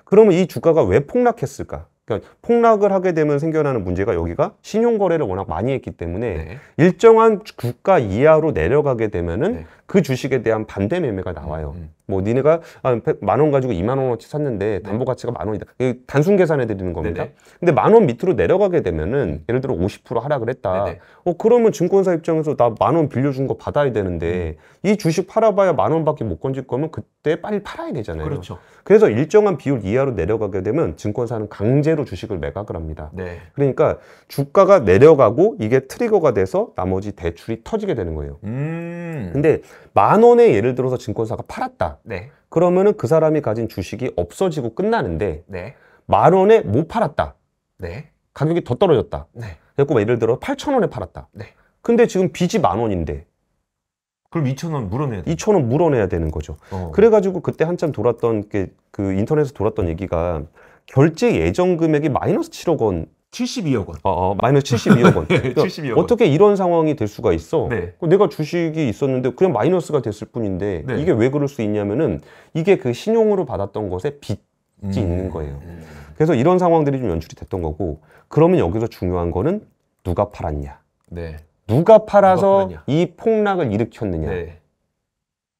그러면 이 주가가 왜 폭락했을까? 그러니까 폭락을 하게 되면 생겨나는 문제가 여기가 신용 거래를 워낙 많이 했기 때문에 네. 일정한 주가 이하로 내려가게 되면은 네. 그 주식에 대한 반대 매매가 나와요. 음. 음. 뭐 니네가 한만원 가지고 2만 원어치 샀는데 네. 담보 가치가 만 원이다. 단순 계산해 드리는 겁니다. 네네. 네. 근데 만 원 밑으로 내려가게 되면은 예를 들어 50% 하락을 했다. 네네. 네. 어 그러면 증권사 입장에서 나 만 원 빌려준 거 받아야 되는데 음. 이 주식 팔아봐야 만 원밖에 못 건질 거면 그때 빨리 팔아야 되잖아요. 그렇죠. 그래서 일정한 비율 이하로 내려가게 되면 증권사는 강제로 주식을 매각을 합니다. 네. 그러니까 주가가 내려가고 이게 트리거가 돼서 나머지 대출이 터지게 되는 거예요. 음. 근데 만 원에 예를 들어서 증권사가 팔았다. 네. 그러면은 그 사람이 가진 주식이 없어지고 끝나는데 네. 만 원에 못 팔았다. 네. 가격이 더 떨어졌다. 네. 그래서 예를 들어 8천 원에 팔았다. 네. 근데 지금 빚이 만 원인데 그럼 2천 원 물어내야 돼. 2천 원 물어내야 되는 거죠. 어. 그래가지고 그때 한참 돌았던 게그 인터넷에서 돌았던 얘기가 결제 예정 금액이 마이너스 7억 원 72억 원. 어, 어 마이너스 72억 원. 네, 그러니까 72억 어떻게 이런 상황이 될 수가 있어? 네. 내가 주식이 있었는데 그냥 마이너스가 됐을 뿐인데 네. 이게 왜 그럴 수 있냐면은 이게 그 신용으로 받았던 것에 빚이 음. 있는 거예요. 음, 음. 그래서 이런 상황들이 좀 연출이 됐던 거고 그러면 여기서 중요한 거는 누가 팔았냐. 네. 누가 팔아서 누가 이 폭락을 일으켰느냐. 네.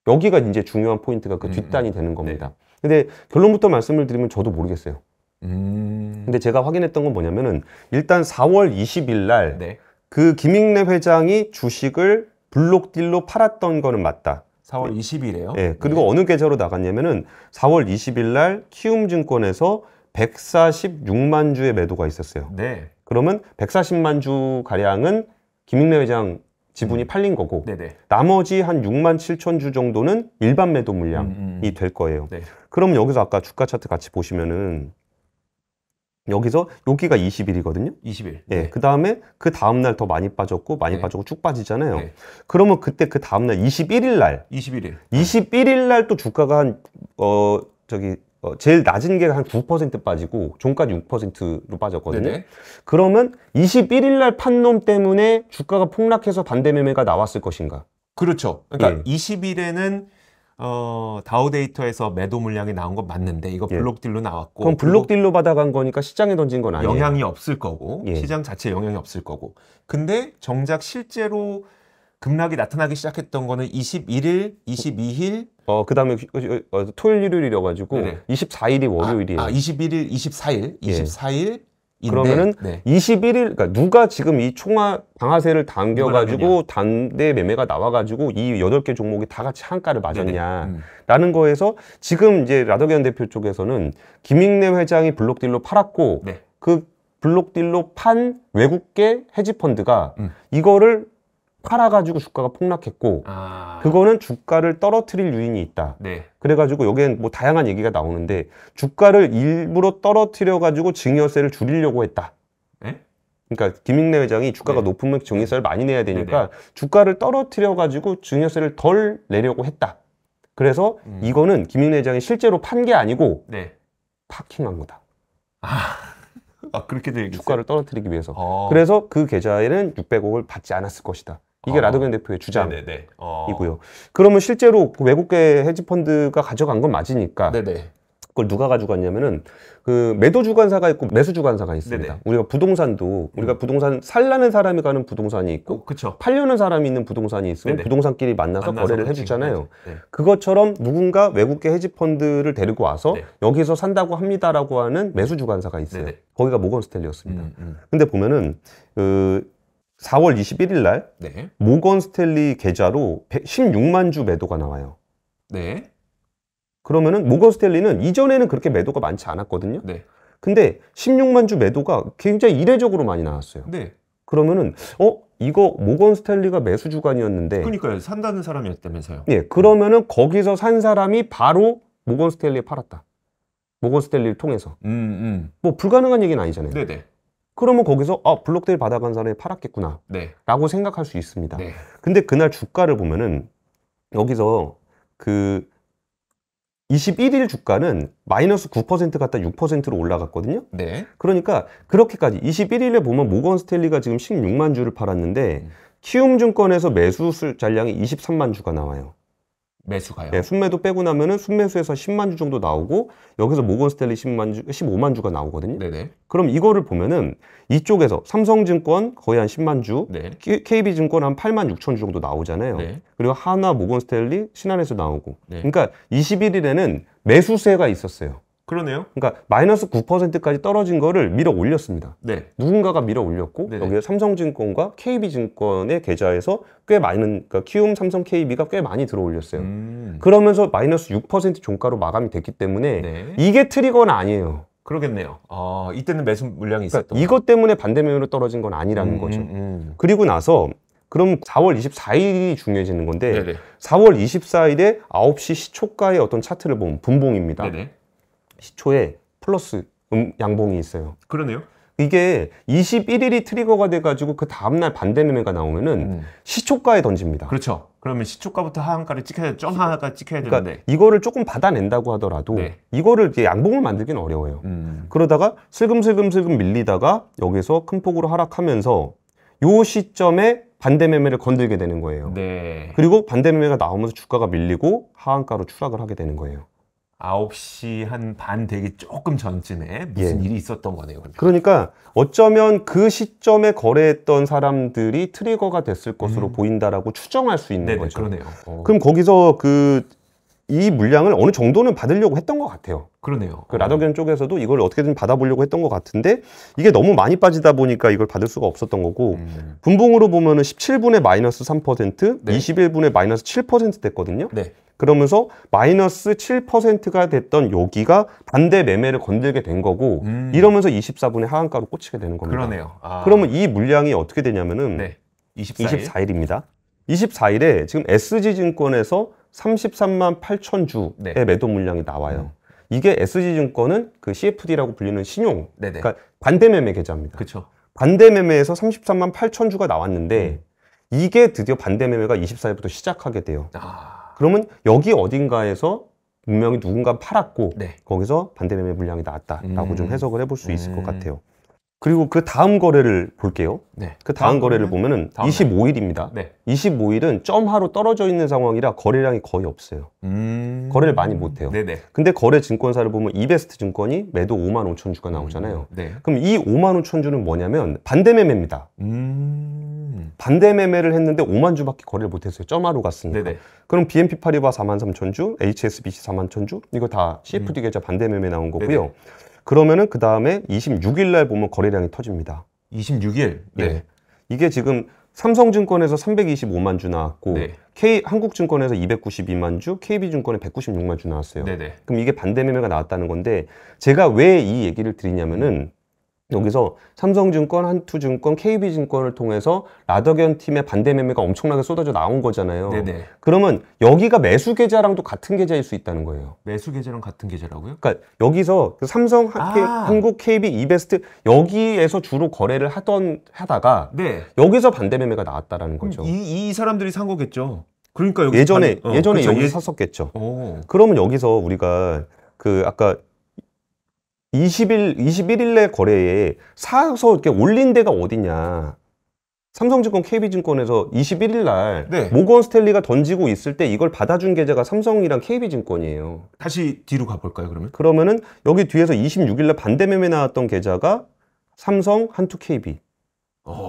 여기가 이제 중요한 포인트가 그 음, 뒷단이 음. 되는 겁니다. 네. 근데 결론부터 말씀을 드리면 저도 모르겠어요. 음... 근데 제가 확인했던 건 뭐냐면은 일단 4월 20일 날그 네. 그 김익래 회장이 주식을 블록딜로 팔았던 거는 맞다. 4월 20일에요? 네. 예, 그리고 네. 어느 계좌로 나갔냐면은 4월 20일 날 키움증권에서 146만 주의 매도가 있었어요. 네. 그러면 140만 주 가량은 김익래 회장 지분이 음. 팔린 거고 네네. 네. 나머지 한 6만 7천 주 정도는 일반 매도 물량이 음, 음, 음. 될 거예요. 네. 그럼 여기서 아까 주가 차트 같이 보시면은 여기서 여기가 20일이거든요. 20일. 예, 네. 네. 그 다음에 그 다음날 더 많이 빠졌고 많이 네. 빠졌고 쭉 빠지잖아요. 네. 그러면 그때 그 다음날 21일 날. 21일. 21일 날 또 주가가 한, 어, 저기, 어, 제일 낮은 게 한 9% 빠지고 종가는 6%로 빠졌거든요. 네네. 네. 그러면 21일 날 판놈 때문에 주가가 폭락해서 반대 매매가 나왔을 것인가? 그렇죠. 그러니까 예. 20일에는 어, 다우 데이터에서 매도 물량이 나온 건 맞는데 이거 예. 블록딜로 예. 나왔고 그럼 블록딜로 받아간 거니까 시장에 던진 건 아니에요. 영향이 없을 거고 예. 시장 자체에 영향이 없을 거고. 근데 정작 실제로 급락이 나타나기 시작했던 거는 21일, 22일 어 그다음에 어, 토요일 일요일이라 가지고 24일이 아, 월요일이에요. 아, 아 21일, 24일, 24일, 그러면은 네. 21일 그러니까 누가 지금 이 총화 방아쇠를 당겨 가지고 단대 매매가 나와 가지고 이 여덟 개 종목이 다 같이 한가를 맞았냐라는 네, 네. 음. 거에서 지금 이제 라더견 대표 쪽에서는 김익래 회장이 블록딜로 팔았고 네. 그 블록딜로 판 외국계 헤지펀드가 음. 이거를 팔아가지고 주가가 폭락했고 아... 그거는 주가를 떨어뜨릴 유인이 있다. 네. 그래가지고 여기엔 뭐 다양한 얘기가 나오는데 주가를 일부러 떨어뜨려가지고 증여세를 줄이려고 했다. 네? 그러니까 김익래 회장이 주가가 네. 높으면 증여세를 많이 내야 네, 네. 되니까 네네. 주가를 떨어뜨려가지고 증여세를 덜 내려고 했다. 그래서 음... 이거는 김익래 회장이 실제로 판 게 아니고 네. 파킹한 거다. 아... 아 그렇게 되겠어요? 주가를 떨어뜨리기 위해서 아... 그래서 그 계좌에는 600억을 받지 않았을 것이다 이게 어. 라도겐 대표의 주장이고요. 어. 그러면 실제로 그 외국계 헤지펀드가 가져간 건 맞으니까 네네. 그걸 누가 가져갔냐면은 그 매도 주관사가 있고 매수 주관사가 있습니다. 네네. 우리가 부동산도 우리가 음. 부동산 살라는 사람이 가는 부동산이 있고 어, 그쵸. 팔려는 사람이 있는 부동산이 있으면 네네. 부동산끼리 만나서, 만나서 거래를 해주잖아요. 네. 네. 그것처럼 누군가 외국계 헤지펀드를 데리고 와서 네. 여기서 산다고 합니다라고 하는 매수 주관사가 있어요. 네네. 거기가 모건 스텔리였습니다. 음, 음. 근데 보면은 그 4월 21일 날 네. 모건 스탠리 계좌로 16만 주 매도가 나와요. 네. 그러면은 모건 스탠리는 이전에는 그렇게 매도가 많지 않았거든요. 네. 근데 16만 주 매도가 굉장히 이례적으로 많이 나왔어요. 네. 그러면은 어 이거 모건 스탠리가 매수 주간이었는데 그러니까요. 산다는 사람이었다면서요. 예. 그러면은 거기서 산 사람이 바로 모건 스탠리에 팔았다. 모건 스탠리를 통해서. 음, 음. 뭐 불가능한 얘기는 아니잖아요. 네네. 그러면 거기서 아 블록딜 받아간 사람이 팔았겠구나 네. 라고 생각할 수 있습니다 네. 근데 그날 주가를 보면은 여기서 그 21일 주가는 마이너스 9% 갔다 6%로 올라갔거든요. 네. 그러니까 그렇게까지 21일에 보면 모건 스탠리가 지금 16만 주를 팔았는데 음. 키움증권에서 매수 잔량이 23만 주가 나와요. 매수가요. 네, 순매도 빼고 나면은 순매수에서 10만 주 정도 나오고 여기서 모건스탠리 10만 주, 15만 주가 나오거든요. 네네. 그럼 이거를 보면은 이쪽에서 삼성증권 거의 한 10만 주, 네. KB증권 한 8만 6천 주 정도 나오잖아요. 네. 그리고 하나 모건스탠리 신한에서 나오고. 네. 그러니까 21일에는 매수세가 있었어요. 그러네요. 그러니까 마이너스 9%까지 떨어진 거를 밀어 올렸습니다. 네. 누군가가 밀어 올렸고 네네. 여기에 삼성증권과 KB증권의 계좌에서 꽤 많은 그러니까 키움, 삼성, KB가 꽤 많이 들어 올렸어요. 음. 그러면서 마이너스 6% 종가로 마감이 됐기 때문에 네. 이게 트리거는 아니에요. 그러겠네요. 아, 이때는 매수 물량이 그러니까 있었던 그러니까 이것 때문에 반대면으로 떨어진 건 아니라는 음, 음 거죠. 음. 그리고 나서 그럼 4월 24일이 중요해지는 건데 네네. 4월 24일에 9시 시초가의 어떤 차트를 보면 분봉입니다. 네네. 10초에 플러스 음, 양봉이 있어요. 그러네요. 이게 21일이 트리거가 돼가지고 그 다음날 반대 매매가 나오면은 음. 시초가에 던집니다. 그렇죠. 그러면 시초가부터 하한가를 찍혀야 점 그러니까 하한가 찍혀야 그러니까 이거를 조금 받아낸다고 하더라도 네. 이거를 이제 양봉을 만들긴 어려워요. 음. 그러다가 슬금슬금슬금 밀리다가 여기서 큰 폭으로 하락하면서 요 시점에 반대 매매를 건들게 되는 거예요. 네. 그리고 반대 매매가 나오면서 주가가 밀리고 하한가로 추락을 하게 되는 거예요. 9시한반 되기 조금 전쯤에 무슨 예. 일이 있었던 거네요. 그러면. 그러니까 어쩌면 그 시점에 거래했던 사람들이 트리거가 됐을 것으로 음. 보인다라고 추정할 수 있는 네네, 거죠. 그러네요. 어. 그럼 거기서 그이 물량을 어느 정도는 받으려고 했던 것 같아요. 그러네요. 그 라더견 쪽에서도 이걸 어떻게든 받아보려고 했던 것 같은데 이게 너무 많이 빠지다 보니까 이걸 받을 수가 없었던 거고 음. 분봉으로 보면은 1 7분의 마이너스 3%, 네. 2 1분의 마이너스 7% 됐거든요. 네. 그러면서 마이너스 7%가 됐던 여기가 반대 매매를 건들게 된 거고 음. 이러면서 2 4분의 하한가로 꽂히게 되는 겁니다. 그러네요. 아. 그러면 이 물량이 어떻게 되냐면은 네. 24일? 24일입니다. 24일에 지금 SG증권에서 33만 8천 주의 네. 매도 물량이 나와요. 음. 이게 SG증권은 그 CFD라고 불리는 신용, 네네. 네. 그러니까 반대매매 계좌입니다. 그쵸. 반대매매에서 33만 8천 주가 나왔는데 음. 이게 드디어 반대매매가 24일부터 시작하게 돼요. 아... 그러면 여기 어딘가에서 분명히 누군가 팔았고 네. 거기서 반대매매 물량이 나왔다라고 음... 좀 해석을 해볼 수 있을 것 음. 같아요. 그리고 그 다음 거래를 볼게요. 네. 그 다음, 다음 거래를 보면은 다음 25일입니다. 네. 25일은 점하로 떨어져 있는 상황이라 거래량이 거의 없어요. 음... 거래를 많이 못 해요. 네네. 근데 거래 증권사를 보면 이베스트 증권이 매도 5만 5천 주가 나오잖아요. 음... 네. 그럼 이 5만 5천 주는 뭐냐면 반대 매매입니다. 음... 반대 매매를 했는데 5만 주밖에 거래를 못 했어요. 점하로 갔으니까. 네네. 그럼 BNP 파리바 4만 3천 주, HSBC 4만 1천 주 이거 다 CFD 음. 계좌 반대 매매 나온 거고요. 네네. 그러면은 그 다음에 26일 날 보면 거래량이 터집니다. 26일. 네. 예. 이게 지금 삼성증권에서 325만 주 나왔고 네. K 한국증권에서 292만 주, KB증권에 196만 주 나왔어요. 네네. 그럼 이게 반대 매매가 나왔다는 건데 제가 왜 이 얘기를 드리냐면은 여기서 삼성증권, 한투증권, KB증권을 통해서 라더견 팀의 반대 매매가 엄청나게 쏟아져 나온 거잖아요. 네네. 그러면 여기가 매수 계좌랑도 같은 계좌일 수 있다는 거예요. 매수 계좌랑 같은 계좌라고요? 그러니까 여기서 그 삼성, 아. 한국, KB, 이베스트 여기에서 주로 거래를 하던 하다가 네. 여기서 반대 매매가 나왔다라는 음, 거죠. 이, 이 사람들이 산 거겠죠. 그러니까 예전에 반, 어, 예전에 그렇죠. 여기 예. 샀었겠죠. 오. 그러면 여기서 우리가 그 아까 20일, 21일날 거래에 사서 이렇게 올린 데가 어디냐. 삼성증권 KB증권에서 21일날 네. 모건 스탠리가 던지고 있을 때 이걸 받아준 계좌가 삼성이랑 KB증권이에요. 다시 뒤로 가볼까요 그러면? 그러면은 여기 뒤에서 26일날 반대 매매 나왔던 계좌가 삼성 한투 KB.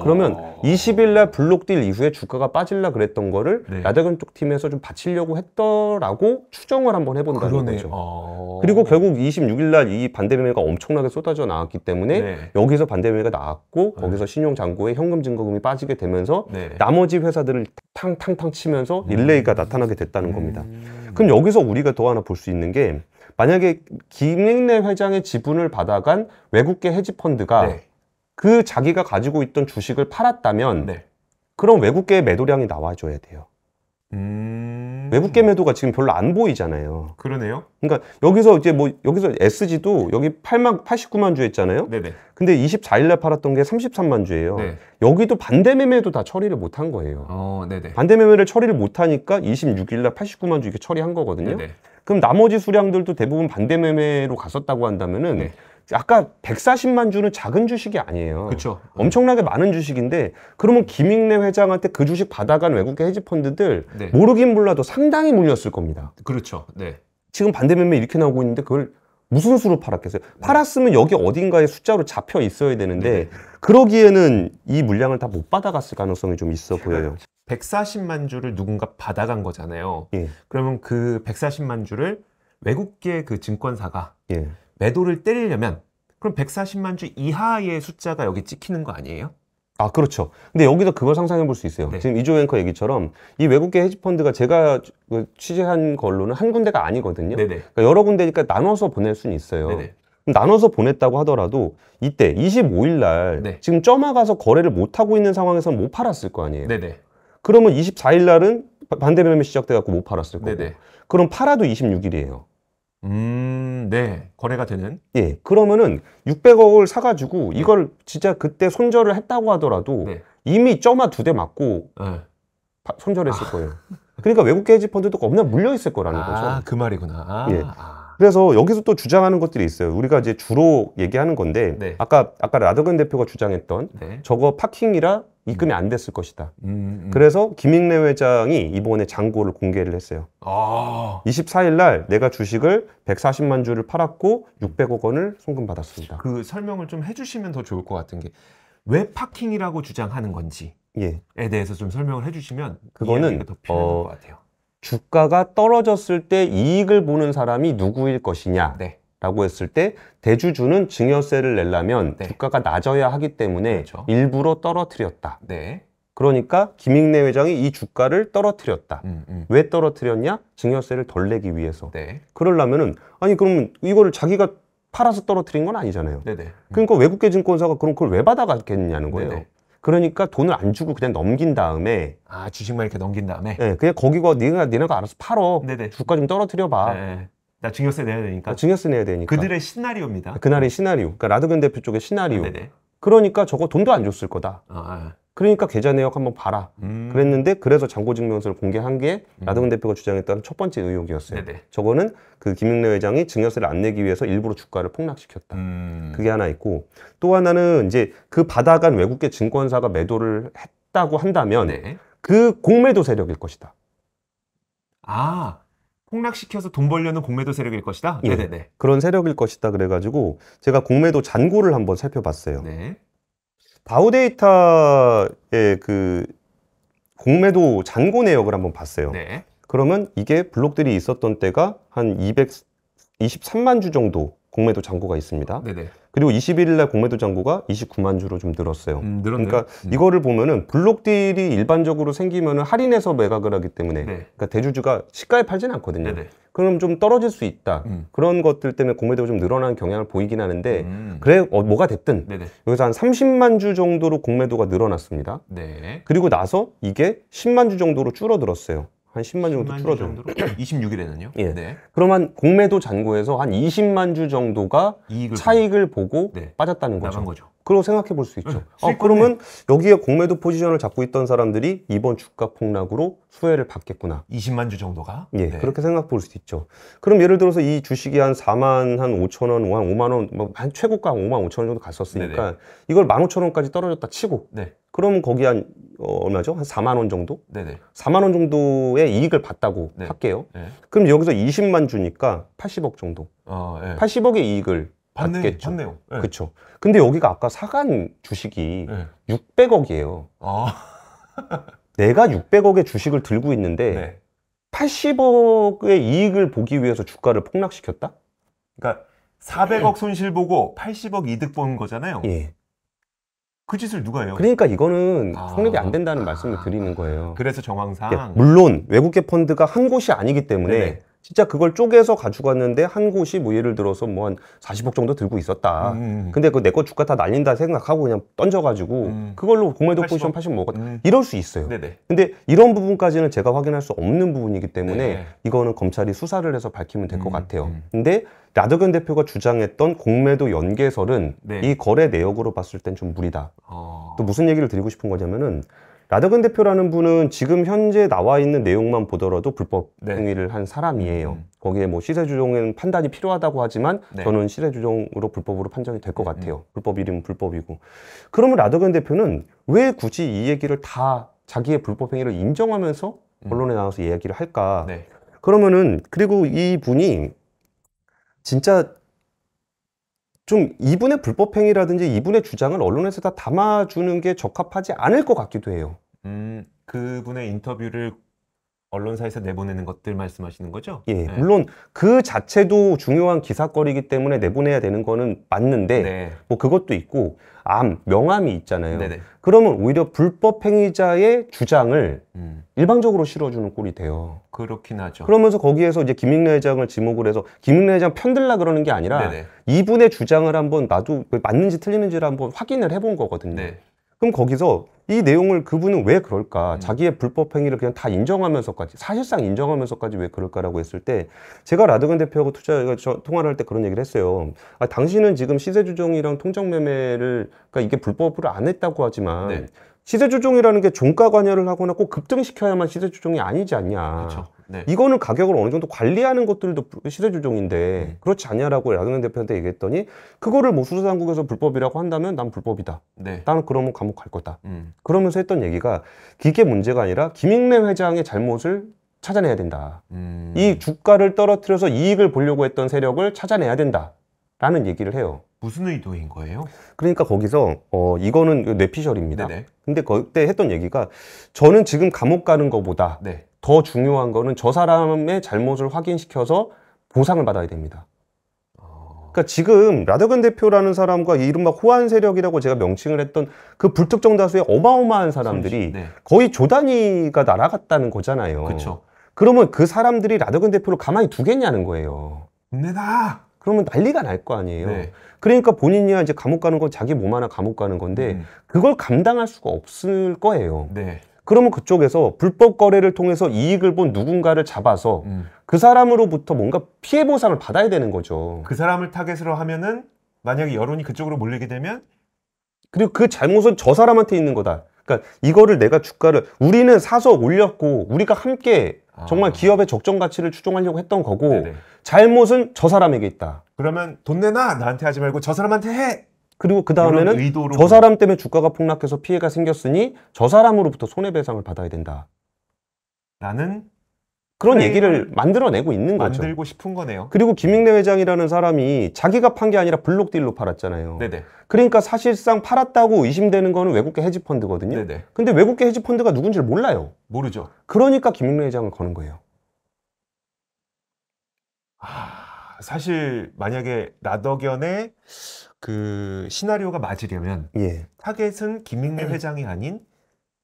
그러면 20일 어. 날 블록딜 이후에 주가가 빠질라 그랬던 거를 네. 야대근쪽 팀에서 좀 받치려고 했더라고 추정을 한번 해본다는 그러네. 거죠. 아... 그리고 결국 26일 날 이 반대 매매가 엄청나게 쏟아져 나왔기 때문에 네. 여기서 반대 매매가 나왔고 네. 거기서 신용 잔고에 현금 증거금이 빠지게 되면서 네. 나머지 회사들을 탕탕탕 치면서 음. 릴레이가 나타나게 됐다는 음. 겁니다. 그럼 여기서 우리가 더 하나 볼 수 있는 게 만약에 김익래 회장의 지분을 받아간 외국계 헤지펀드가 네. 그 자기가 가지고 있던 주식을 팔았다면 네. 그런 외국계 매도량이 나와줘야 돼요. 음... 외국계 매도가 지금 별로 안 보이잖아요. 그러네요. 그러니까 여기서 이제 뭐 여기서 SG도 여기 8만 89만 주 했잖아요. 네네. 근데 24일 날 팔았던 게 33만 주예요. 네. 여기도 반대 매매도 다 처리를 못한 거예요. 어, 네네. 반대 매매를 처리를 못 하니까 26일 날 89만 주 이렇게 처리한 거거든요. 네네. 그럼 나머지 수량들도 대부분 반대 매매로 갔었다고 한다면은 네. 아까 140만 주는 작은 주식이 아니에요. 그렇죠. 엄청나게 많은 주식인데 그러면 김익래 회장한테 그 주식 받아간 외국계 헤지펀드들 네. 모르긴 몰라도 상당히 물렸을 겁니다. 그렇죠. 네. 지금 반대 매매 이렇게 나오고 있는데 그걸 무슨 수로 팔았겠어요? 네. 팔았으면 여기 어딘가에 숫자로 잡혀 있어야 되는데 네. 그러기에는 이 물량을 다 못 받아갔을 가능성이 좀 있어 보여요. 140만 주를 누군가 받아간 거잖아요. 예. 그러면 그 140만 주를 외국계 그 증권사가 예. 매도를 때리려면 그럼 140만 주 이하의 숫자가 여기 찍히는 거 아니에요? 아 그렇죠. 근데 여기서 그걸 상상해 볼 수 있어요. 네. 지금 이조 앵커 얘기처럼 이 외국계 헤지펀드가 제가 그 취재한 걸로는 한 군데가 아니거든요. 그러니까 여러 군데니까 나눠서 보낼 수는 있어요. 네네. 나눠서 보냈다고 하더라도 이때 25일 날 네. 지금 점화 가서 거래를 못 하고 있는 상황에서는 못 팔았을 거 아니에요. 네네. 그러면 24일 날은 반대 매매 시작돼 갖고 못 팔았을 거고. 네네. 그럼 팔아도 26일이에요. 음, 네. 거래가 되는. 예. 그러면은 600억을 사가지고 이걸 진짜 그때 손절을 했다고 하더라도 네. 이미 쩌마 두대 맞고 네. 바- 손절했을 아. 거예요. 그러니까 외국 해지 펀드도 겁나 물려 있을 거라는 아, 거죠. 그 말이구나. 아, 예. 그래서 여기서 또 주장하는 것들이 있어요. 우리가 이제 주로 얘기하는 건데 네. 아까 아까 라더근 대표가 주장했던 네. 저거 파킹이라 입금이 안 됐을 것이다. 음, 음. 그래서 김익래 회장이 이번에 장고를 공개를 했어요. 아. 24일 날 내가 주식을 140만 주를 팔았고 600억 원을 송금 받았습니다. 그 설명을 좀 해주시면 더 좋을 것 같은 게 왜 파킹이라고 주장하는 건지에 예. 대해서 좀 설명을 해주시면 그거는 더 필요할 어, 것 같아요. 주가가 떨어졌을 때 이익을 보는 사람이 누구일 것이냐. 네. 라고 했을 때 대주주는 증여세를 내려면 네. 주가가 낮아야 하기 때문에 그렇죠. 일부러 떨어뜨렸다. 네. 그러니까 김익내 회장이 이 주가를 떨어뜨렸다. 음, 음. 왜 떨어뜨렸냐? 증여세를 덜 내기 위해서. 네. 그러려면은 아니 그러면 이거를 자기가 팔아서 떨어뜨린 건 아니잖아요. 네네. 네. 그러니까 외국계 증권사가 그럼 그걸 왜 받아갔겠냐는 네, 거예요. 네네. 그러니까 돈을 안 주고 그냥 넘긴 다음에 아 주식만 이렇게 넘긴 다음에 네, 그냥 거기가 네가 니네가 알아서 팔어 네네. 네. 주가 좀 떨어뜨려 봐. 나 증여세 내야 되니까. 아, 증여세 내야 되니까. 그들의 시나리오입니다. 아, 그날의 시나리오. 그러니까 라드변 대표 쪽의 시나리오. 네 그러니까 저거 돈도 안 줬을 거다. 아, 그러니까 계좌 내역 한번 봐라. 음. 그랬는데 그래서 잔고증명서를 공개한 게 음. 라드근 대표가 주장했던 첫 번째 의혹이었어요. 네네. 저거는 그 김용래 회장이 증여세를 안 내기 위해서 일부러 주가를 폭락시켰다. 음. 그게 하나 있고 또 하나는 이제 그 받아간 외국계 증권사가 매도를 했다고 한다면 네. 그 공매도 세력일 것이다. 아 폭락시켜서 돈 벌려는 공매도 세력일 것이다. 네. 예. 네네 그런 세력일 것이다. 그래가지고 제가 공매도 잔고를 한번 살펴봤어요. 네. 바우데이터의 그 공매도 잔고 내역을 한번 봤어요. 네. 그러면 이게 블록들이 있었던 때가 한 223만 주 정도 공매도 잔고가 있습니다. 네네. 그리고 21일 날 공매도 잔고가 29만 주로 좀 늘었어요. 음, 그러니까 음. 이거를 보면은 블록딜이 일반적으로 생기면은 할인해서 매각을 하기 때문에 네. 그러니까 대주주가 시가에 팔진 않거든요. 네네. 네. 그럼 좀 떨어질 수 있다. 음. 그런 것들 때문에 공매도가 좀늘어나는 경향을 보이긴 하는데 음. 그래 어, 뭐가 됐든 네네. 네. 여기서 한 30만 주 정도로 공매도가 늘어났습니다. 네. 그리고 나서 이게 10만 주 정도로 줄어들었어요. 한 10만 정도 10만 줄어들어요. 26일에는요? 예. 네. 그러면 공매도 잔고에서 한 20만 주 정도가 이익을 차익을 보고 네. 빠졌다는 거죠. 나간 거죠. 그런 생각해 볼 수 있죠. 네, 어, 그러면 네. 여기에 공매도 포지션을 잡고 있던 사람들이 이번 주가 폭락으로 수혜를 받겠구나. 20만 주 정도가? 예, 네. 그렇게 생각해 볼 수 있죠. 그럼 예를 들어서 이 주식이 한 4만 한 5천 원, 한 5만 원, 뭐한 최고가 한 5만 5천 원 정도 갔었으니까 네네. 네. 이걸 1만 5천 원까지 떨어졌다 치고 네. 그러면 거기 한 어, 얼마죠? 한 4만 원 정도? 네네. 4만 원 정도의 이익을 봤다고 네. 할게요. 그럼 여기서 20만 주니까 80억 정도. 어, 80억의 예. 이익을 받네, 받겠죠. 받네요. 네. 그렇죠. 근데 여기가 아까 사간 주식이 네. 예. 600억이에요. 아. 내가 600억의 주식을 들고 있는데 네. 80억의 이익을 보기 위해서 주가를 폭락시켰다? 그러니까 400억 손실 보고 80억 이득 본 거잖아요. 예. 그 짓을 누가 해요? 그러니까 이거는 성립이 아. 안 된다는 말씀을 드리는 거예요. 그래서 정황상 물론 외국계 펀드가 한 곳이 아니기 때문에 네네. 진짜 그걸 쪼개서 가져갔는데 한 곳이 뭐 예를 들어서 뭐 한 40억 정도 들고 있었다. 음. 음, 음. 근데 그내거 주가 다 날린다 생각하고 그냥 던져가지고 음. 그걸로 공매도 80억. 포지션 80 먹었다. 음. 이럴 수 있어요. 네네. 근데 이런 부분까지는 제가 확인할 수 없는 부분이기 때문에 네 이거는 검찰이 수사를 해서 밝히면 될것 음, 같아요. 근데 라더견 대표가 주장했던 공매도 연계설은 네. 이 거래 내역으로 봤을 땐 좀 무리다. 어... 또 무슨 얘기를 드리고 싶은 거냐면은 라더근 대표라는 분은 지금 현재 나와 있는 내용만 보더라도 불법 네. 행위를 한 사람이에요. 음. 거기에 뭐 시세조정은 판단이 필요하다고 하지만 네. 저는 시세조정으로 불법으로 판정이 될것 음, 음. 같아요. 음. 불법이면 불법이고. 그러면 라더근 대표는 왜 굳이 이 얘기를 다 자기의 불법 행위를 인정하면서 음. 언론에 나와서 이야기를 할까? 네. 그러면은 그리고 이 분이 진짜 좀 이분의 불법행위라든지 이분의 주장을 언론에서 다 담아주는 게 적합하지 않을 것 같기도 해요. 음, 그분의 인터뷰를 언론사에서 내보내는 것들 말씀하시는 거죠? 예, 네. 물론 그 자체도 중요한 기사거리이기 때문에 내보내야 되는 거는 맞는데 네. 뭐 그것도 있고 암, 명함이 있잖아요. 네네. 그러면 오히려 불법 행위자의 주장을 음. 일방적으로 실어주는 꼴이 돼요. 그렇긴 하죠. 그러면서 거기에서 이제 김익래 회장을 지목을 해서 김익래 회장 편들라 그러는 게 아니라 네네. 이분의 주장을 한번 나도 맞는지 틀리는지를 한번 확인을 해 본 거거든요. 네. 그럼 거기서 이 내용을 그분은 왜 그럴까? 음. 자기의 불법 행위를 그냥 다 인정하면서까지 사실상 인정하면서까지 왜 그럴까라고 했을 때 제가 라드건 대표하고 투자가 통화를 할 때 그런 얘기를 했어요. 아, 당신은 지금 시세 조정이랑 통장 매매를 그러니까 이게 불법으로 안 했다고 하지만 네. 시세 조종이라는 게 종가 관여를 하거나 꼭 급등시켜야만 시세 조종이 아니지 않냐. 그쵸. 그렇죠. 네. 이거는 가격을 어느 정도 관리하는 것들도 시세 조종인데 음. 네. 그렇지 않냐라고 야 양현 대표한테 얘기했더니 그거를 뭐 수산국에서 불법이라고 한다면 난 불법이다. 네. 나는 그러면 감옥 갈 거다. 음. 그러면서 했던 얘기가 기계 문제가 아니라 김익래 회장의 잘못을 찾아내야 된다. 음. 이 주가를 떨어뜨려서 이익을 보려고 했던 세력을 찾아내야 된다. 라는 얘기를 해요. 무슨 의도인 거예요? 그러니까 거기서 어 이거는 뇌피셜입니다. 네네. 근데 그때 했던 얘기가 저는 지금 감옥 가는 것보다 네. 더 중요한 거는 저 사람의 잘못을 확인시켜서 보상을 받아야 됩니다. 그러니까 지금 라더건 대표라는 사람과 이른바 호환 세력이라고 제가 명칭을 했던 그 불특정 다수의 어마어마한 사람들이 네. 거의 조단위가 날아갔다는 거잖아요. 그쵸. 그러면 그 사람들이 라더건 대표를 가만히 두겠냐는 거예요. 내다. 그러면 난리가 날 거 아니에요. 네. 그러니까 본인이 야 이제 감옥 가는 건 자기 몸 하나 감옥 가는 건데 음. 그걸 감당할 수가 없을 거예요. 네. 그러면 그쪽에서 불법 거래를 통해서 이익을 본 누군가를 잡아서 음. 그 사람으로부터 뭔가 피해 보상을 받아야 되는 거죠. 그 사람을 타겟으로 하면은 만약에 여론이 그쪽으로 몰리게 되면 그리고 그 잘못은 저 사람한테 있는 거다. 그러니까 이거를 내가 주가를 우리는 사서 올렸고 우리가 함께 정말 아. 기업의 적정 가치를 추종하려고 했던 거고 네네. 잘못은 저 사람에게 있다. 그러면 돈 내놔 나한테 하지 말고 저 사람한테 해. 그리고 그 다음에는 저 사람 때문에 주가가 폭락해서 피해가 생겼으니 저 사람으로부터 손해배상을 받아야 된다. 라는 그런 얘기를 만들어내고 있는 거죠. 만들고 싶은 거네요. 그리고 김익래 회장이라는 사람이 자기가 판 게 아니라 블록딜로 팔았잖아요. 네네. 그러니까 사실상 팔았다고 의심되는 거는 외국계 헤지펀드거든요. 네네. 근데 외국계 헤지펀드가 누군지를 몰라요. 모르죠. 그러니까 김익래 회장을 거는 거예요. 하... 아. 사실 만약에 나덕연의 그 시나리오가 맞으려면 예. 타겟은 김익래 회장이 아닌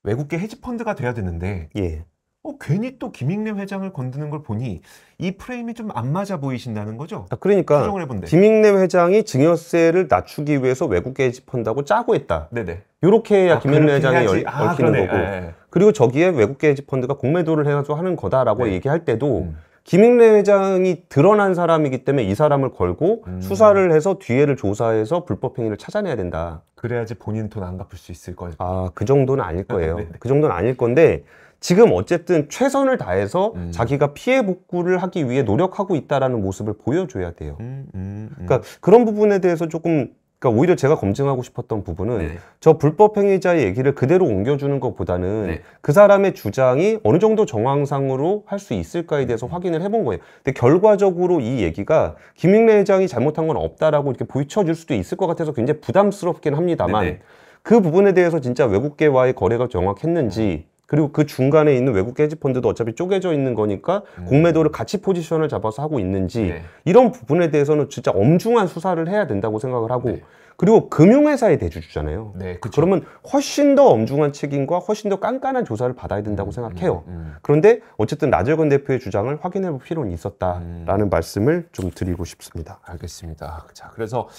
외국계 헤지펀드가 돼야 되는데 예. 어, 괜히 또 김익래 회장을 건드는 걸 보니 이 프레임이 좀 안 맞아 보이신다는 거죠? 아, 그러니까 김익래 회장이 증여세를 낮추기 위해서 외국계 헤지펀드하고 짜고 했다. 네네. 이렇게 해야 아, 김익래 회장이 열, 아, 얽히는 그러네. 거고 아, 예. 그리고 저기에 외국계 헤지펀드가 공매도를 해가지고 하는 거다라고 네. 얘기할 때도 음. 김익래 회장이 드러난 사람이기 때문에 이 사람을 걸고 음. 수사를 해서 뒤에를 조사해서 불법 행위를 찾아내야 된다. 그래야지 본인 돈 안 갚을 수 있을 거예요. 아, 그 정도는 아닐 거예요. 네. 그 정도는 아닐 건데 지금 어쨌든 최선을 다해서 음. 자기가 피해 복구를 하기 위해 노력하고 있다라는 모습을 보여줘야 돼요. 음, 음, 음. 그러니까 그런 부분에 대해서 조금 그러니까 오히려 제가 검증하고 싶었던 부분은 네저 불법 행위자의 얘기를 그대로 옮겨주는 것보다는 네. 그 사람의 주장이 어느 정도 정황상으로 할 수 있을까에 대해서 확인을 해 본 거예요. 근데 결과적으로 이 얘기가 김익래 회장이 잘못한 건 없다라고 이렇게 보여줄 수도 있을 것 같아서 굉장히 부담스럽긴 합니다만 네그 네. 부분에 대해서 진짜 외국계와의 거래가 정확했는지 음. 그리고 그 중간에 있는 외국 헤지펀드도 어차피 쪼개져 있는 거니까 음. 공매도를 같이 포지션을 잡아서 하고 있는지 네. 이런 부분에 대해서는 진짜 엄중한 수사를 해야 된다고 생각을 하고 네. 그리고 금융회사의 대주주잖아요. 네, 그죠 그러면 훨씬 더 엄중한 책임과 훨씬 더 깐깐한 조사를 받아야 된다고 음, 생각해요. 음, 음, 음. 그런데 어쨌든 나재건 대표의 주장을 확인해 볼 필요는 있었다라는 음. 말씀을 좀 드리고 싶습니다. 알겠습니다. 자, 그래서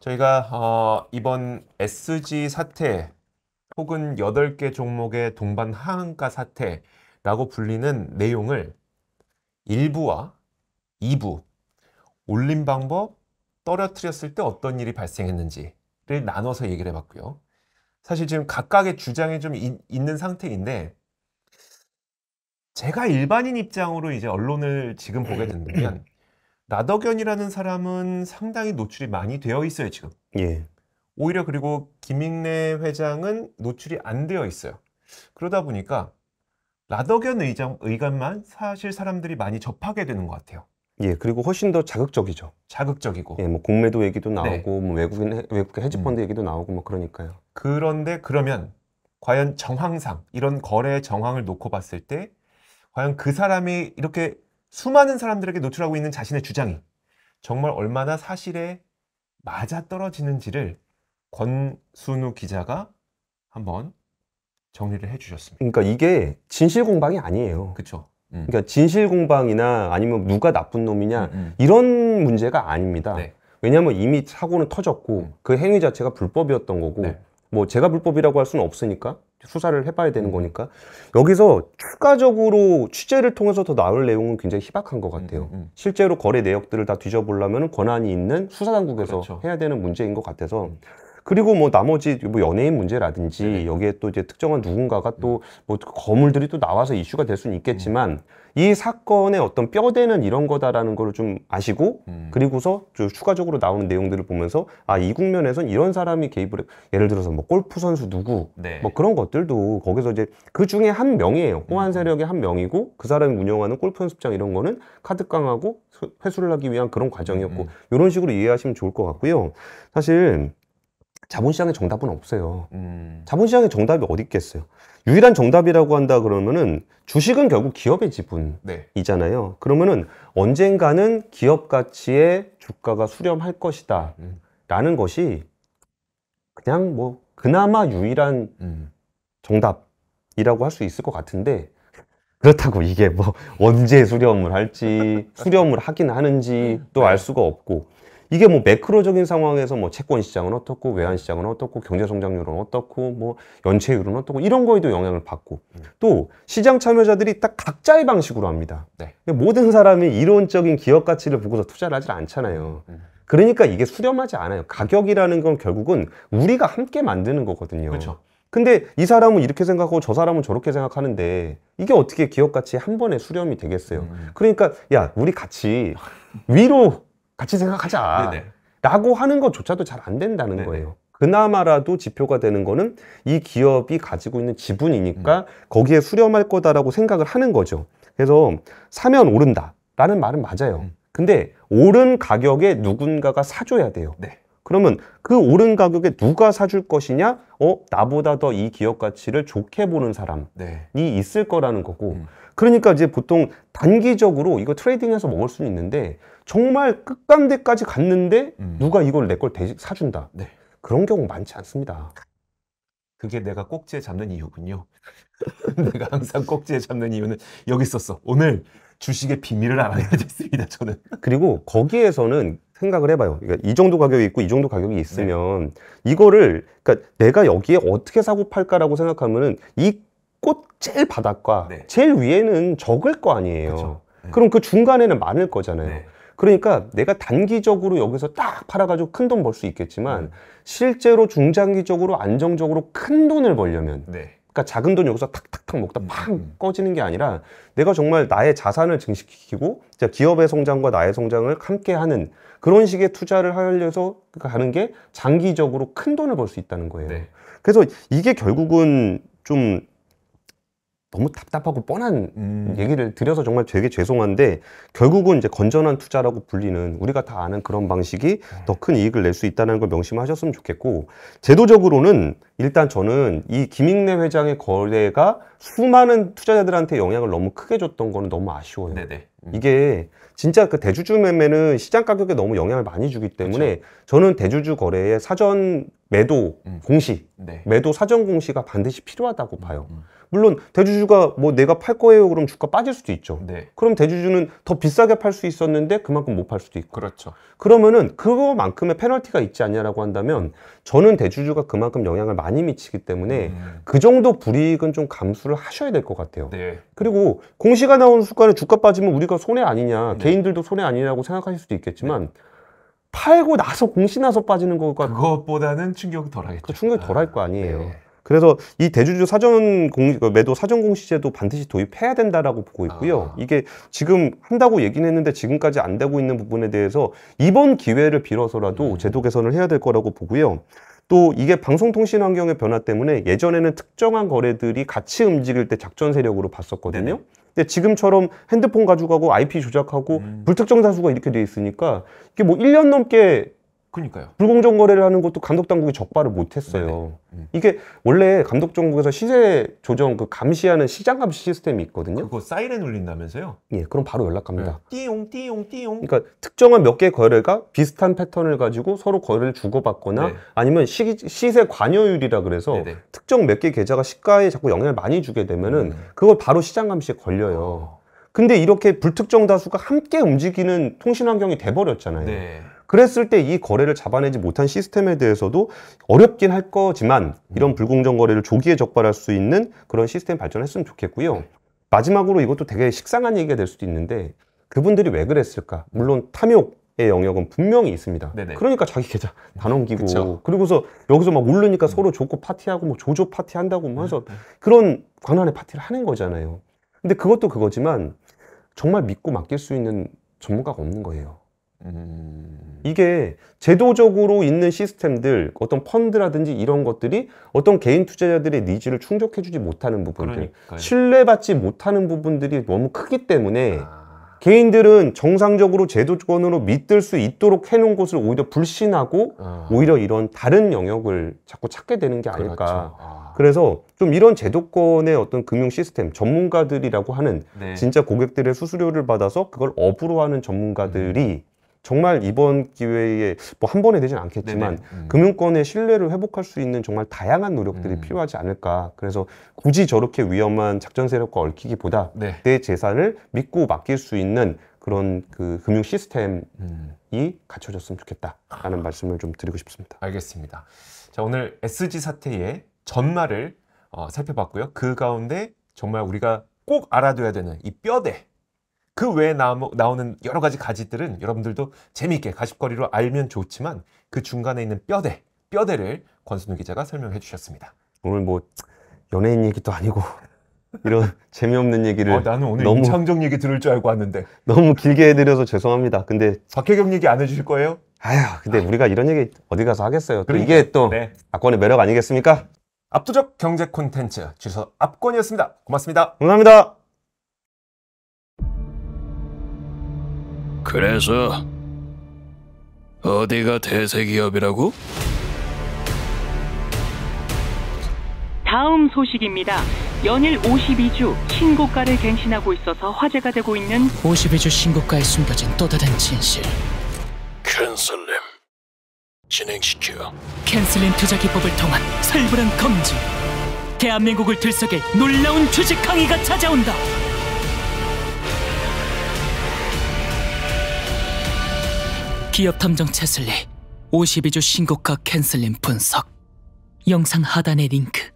저희가 어, 이번 SG 사태 혹은 8개 종목의 동반 하한가 사태라고 불리는 내용을 1부와 2부 올린 방법, 떨어뜨렸을 때 어떤 일이 발생했는지를 나눠서 얘기를 해봤고요. 사실 지금 각각의 주장이 좀 이, 있는 상태인데 제가 일반인 입장으로 이제 언론을 지금 보게 된다면 라덕연이라는 사람은 상당히 노출이 많이 되어 있어요 지금. 예. 오히려 그리고 김익래 회장은 노출이 안 되어 있어요. 그러다 보니까 라더견 의장, 의견만 사실 사람들이 많이 접하게 되는 것 같아요. 예, 그리고 훨씬 더 자극적이죠. 자극적이고. 예, 뭐 공매도 얘기도 네. 나오고, 네. 뭐 외국인 외국계 헤지펀드 음. 얘기도 나오고, 뭐 그러니까요. 그런데 그러면 과연 정황상 이런 거래의 정황을 놓고 봤을 때 과연 그 사람이 이렇게 수많은 사람들에게 노출하고 있는 자신의 주장이 정말 얼마나 사실에 맞아 떨어지는지를 권순우 기자가 한번 정리를 해주셨습니다. 그러니까 이게 진실 공방이 아니에요. 그렇죠. 음. 그러니까 진실 공방이나 아니면 누가 나쁜 놈이냐 음, 음. 이런 문제가 아닙니다. 네. 왜냐하면 이미 사고는 터졌고 음. 그 행위 자체가 불법이었던 거고 네. 뭐 제가 불법이라고 할 수는 없으니까 수사를 해봐야 되는 음. 거니까 여기서 추가적으로 취재를 통해서 더 나올 내용은 굉장히 희박한 것 같아요. 음, 실제로 거래 내역들을 다 뒤져보려면 권한이 있는 수사당국에서 그렇죠. 해야 되는 문제인 것 같아서 그리고 뭐 나머지 뭐 연예인 문제라든지 네. 여기에 또 이제 특정한 누군가가 또뭐 음. 거물들이 또 나와서 이슈가 될 수는 있겠지만 음. 이 사건의 어떤 뼈대는 이런 거다라는 걸 좀 아시고 음. 그리고서 좀 추가적으로 나오는 내용들을 보면서 아 이 국면에선 이런 사람이 개입을 해. 예를 들어서 뭐 골프 선수 누구 네. 뭐 그런 것들도 거기서 이제 그 중에 한 명이에요 호환 음. 세력의 한 명이고 그 사람이 운영하는 골프 연습장 이런 거는 카드깡하고 회수를 하기 위한 그런 과정이었고 음. 이런 음. 식으로 이해하시면 좋을 것 같고요 사실 자본시장의 정답은 없어요. 음. 자본시장의 정답이 어디 있겠어요? 유일한 정답이라고 한다 그러면은 주식은 결국 기업의 네. 지분이잖아요. 네. 그러면은 언젠가는 기업 가치의 주가가 수렴할 것이다. 음. 라는 것이 그냥 뭐 그나마 유일한 음. 정답이라고 할 수 있을 것 같은데 그렇다고 이게 뭐 언제 수렴을 할지 수렴을 하긴 하는지 또알 네. 수가 없고 이게 뭐 매크로적인 상황에서 뭐 채권 시장은 어떻고 외환 시장은 어떻고 경제 성장률은 어떻고 뭐 연체율은 어떻고 이런 거에도 영향을 받고 음. 또 시장 참여자들이 딱 각자의 방식으로 합니다. 네. 모든 사람이 이론적인 기업 가치를 보고서 투자를 하지 않잖아요. 음, 음. 그러니까 이게 수렴하지 않아요. 가격이라는 건 결국은 우리가 함께 만드는 거거든요. 그렇죠. 근데 이 사람은 이렇게 생각하고 저 사람은 저렇게 생각하는데 이게 어떻게 기업 가치 한 번에 수렴이 되겠어요. 음, 음. 그러니까 야 우리 같이 위로 같이 생각하자. 네네. 라고 하는 것조차도 잘 안 된다는 네네. 거예요. 그나마라도 지표가 되는 거는 이 기업이 가지고 있는 지분이니까 음. 거기에 수렴할 거다라고 생각을 하는 거죠. 그래서 사면 오른다. 라는 말은 맞아요. 음. 근데 오른 가격에 누군가가 사줘야 돼요. 네. 그러면 그 오른 가격에 누가 사줄 것이냐? 어, 나보다 더 이 기업 가치를 좋게 보는 사람이 네. 있을 거라는 거고. 음. 그러니까 이제 보통 단기적으로 이거 트레이딩해서 먹을 수는 있는데 정말 끝감대까지 갔는데 음. 누가 이걸 내 걸 사준다. 네. 그런 경우 많지 않습니다. 그게 내가 꼭지에 잡는 이유군요. 내가 항상 꼭지에 잡는 이유는 여기 있었어. 오늘 주식의 비밀을 알아야 됐습니다. 저는. 그리고 거기에서는 생각을 해봐요. 그러니까 이 정도 가격이 있고 이 정도 가격이 있으면 네. 이거를 그러니까 내가 여기에 어떻게 사고 팔까라고 생각하면은 이 꽃 제일 바닥과 네. 제일 위에는 적을 거 아니에요. 네. 그럼그 중간에는 많을 거잖아요. 네. 그러니까 내가 단기적으로 여기서 딱 팔아가지고 큰 돈 벌 수 있겠지만 음. 실제로 중장기적으로 안정적으로 큰 돈을 벌려면 네. 그러니까 작은 돈 여기서 탁탁탁 먹다 팡 음, 음. 꺼지는 게 아니라 내가 정말 나의 자산을 증식시키고 기업의 성장과 나의 성장을 함께하는 그런 식의 투자를 하려서 가는 그러니까 게 장기적으로 큰 돈을 벌 수 있다는 거예요. 네. 그래서 이게 결국은 좀 너무 답답하고 뻔한 음. 얘기를 드려서 정말 되게 죄송한데 결국은 이제 건전한 투자라고 불리는 우리가 다 아는 그런 방식이 음. 더큰 이익을 낼 수 있다는 걸 명심하셨으면 좋겠고 제도적으로는 일단 저는 이 김익래 회장의 거래가 수많은 투자자들한테 영향을 너무 크게 줬던 거는 너무 아쉬워요. 음. 이게 진짜 그 대주주 매매는 시장 가격에 너무 영향을 많이 주기 때문에 그쵸. 그렇죠. 저는 대주주 거래의 사전 매도 음. 공시, 네. 매도 사전 공시가 반드시 필요하다고 음, 봐요. 음. 물론 대주주가 뭐 내가 팔 거예요 그럼 주가 빠질 수도 있죠. 네. 그럼 대주주는 더 비싸게 팔 수 있었는데 그만큼 못 팔 수도 있고. 그렇죠. 그러면은 그거만큼의 페널티가 있지 않냐라고 한다면 저는 대주주가 그만큼 영향을 많이 미치기 때문에 음. 그 정도 불이익은 좀 감수를 하셔야 될 것 같아요. 네. 그리고 공시가 나온 순간에 주가 빠지면 우리가 손해 아니냐, 네. 개인들도 손해 아니냐고 생각하실 수도 있겠지만 네. 팔고 나서 공시 나서 빠지는 것과 그것보다는 충격이 덜하겠죠. 그 충격이 덜할 거 아니에요. 네. 그래서 이 대주주 사전 공 그 매도 사전 공시제도 반드시 도입해야 된다라고 보고 있고요. 아. 이게 지금 한다고 얘기는 했는데 지금까지 안 되고 있는 부분에 대해서 이번 기회를 빌어서라도 음. 제도 개선을 해야 될 거라고 보고요. 또 이게 방송통신 환경의 변화 때문에 예전에는 특정한 거래들이 같이 움직일 때 작전 세력으로 봤었거든요. 네네. 근데 지금처럼 핸드폰 가져가고 IP 조작하고 음. 불특정 사수가 이렇게 돼 있으니까 이게 뭐 1년 넘게 그니까요. 러 불공정 거래를 하는 것도 감독 당국이 적발을 못했어요. 네, 네. 음. 이게 원래 감독 당국에서 시세 조정 그 감시하는 시장 감시 시스템이 있거든요. 그거 사이렌 울린다면서요? 예, 그럼 바로 연락 갑니다. 네. 띠용 띠용 띠용. 그러니까 특정한 몇 개 거래가 비슷한 패턴을 가지고 서로 거래를 주고받거나 네. 아니면 시, 시세 관여율이라 그래서 네네. 네. 특정 몇 개 계좌가 시가에 자꾸 영향을 많이 주게 되면은 음. 그걸 바로 시장 감시에 걸려요. 어. 근데 이렇게 불특정 다수가 함께 움직이는 통신 환경이 돼버렸잖아요. 네. 그랬을 때 이 거래를 잡아내지 못한 시스템에 대해서도 어렵긴 할 거지만 이런 불공정 거래를 조기에 적발할 수 있는 그런 시스템 발전했으면 좋겠고요. 마지막으로 이것도 되게 식상한 얘기가 될 수도 있는데 그분들이 왜 그랬을까? 물론 탐욕 의 영역은 분명히 있습니다. 네네. 그러니까 자기 계좌 다 넘기고 그쵸. 그리고서 여기서 막울르니까 음. 서로 좋고 파티하고 뭐 조조 파티 한다고 뭐 해서 네. 그런 관란의 파티를 하는 거잖아요. 근데 그것도 그거지만 정말 믿고 맡길 수 있는 전문가가 없는 거예요. 이게 제도적으로 있는 시스템들 어떤 펀드라든지 이런 것들이 어떤 개인 투자자들의 니즈를 충족해주지 못하는 부분들 그러니까요. 신뢰받지 못하는 부분들이 너무 크기 때문에 아... 개인들은 정상적으로 제도권으로 믿을 수 있도록 해놓은 것을 오히려 불신하고 아... 오히려 이런 다른 영역을 자꾸 찾게 되는 게 아닐까 그렇죠. 아... 그래서 좀 이런 제도권의 어떤 금융 시스템 전문가들이라고 하는 네. 진짜 고객들의 수수료를 받아서 그걸 업으로 하는 전문가들이 음... 정말 이번 기회에 뭐 한 번에 되진 않겠지만 음. 금융권의 신뢰를 회복할 수 있는 정말 다양한 노력들이 음. 필요하지 않을까. 그래서 굳이 저렇게 위험한 작전 세력과 얽히기보다 네. 내 재산을 믿고 맡길 수 있는 그런 그 금융 시스템이 음. 갖춰졌으면 좋겠다라는 아. 말씀을 좀 드리고 싶습니다. 알겠습니다. 자 오늘 SG 사태의 전말을 어, 살펴봤고요. 그 가운데 정말 우리가 꼭 알아둬야 되는 이 뼈대 그 외에 나오는 여러 가지 가지들은 여러분들도 재미있게 가십거리로 알면 좋지만 그 중간에 있는 뼈대, 뼈대를 권순우 기자가 설명해 주셨습니다. 오늘 뭐 연예인 얘기도 아니고 이런 재미없는 얘기를 아, 나는 오늘 너무, 임창정 얘기 들을 줄 알고 왔는데 너무 길게 해드려서 죄송합니다. 근데 박혜경 얘기 안 해주실 거예요? 아휴 근데 아유. 우리가 이런 얘기 어디 가서 하겠어요. 또 그러니까. 이게 또 네. 악권의 매력 아니겠습니까? 압도적 경제 콘텐츠 주소 압권이었습니다. 고맙습니다. 감사합니다. 그래서 어디가 대세 기업이라고? 다음 소식입니다. 연일 52주 신고가를 갱신하고 있어서 화제가 되고 있는 52주 신고가에 숨겨진 또 다른 진실. 캔슬님, 진행시켜. 캔슬린 투자 기법을 통한 살벌한 검증. 대한민국을 들썩일 놀라운 주식 강의가 찾아온다. 기업 탐정 채슬리 52주 신고가 캔슬림 분석 영상 하단의 링크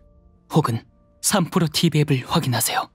혹은 3프로 TV 앱을 확인하세요.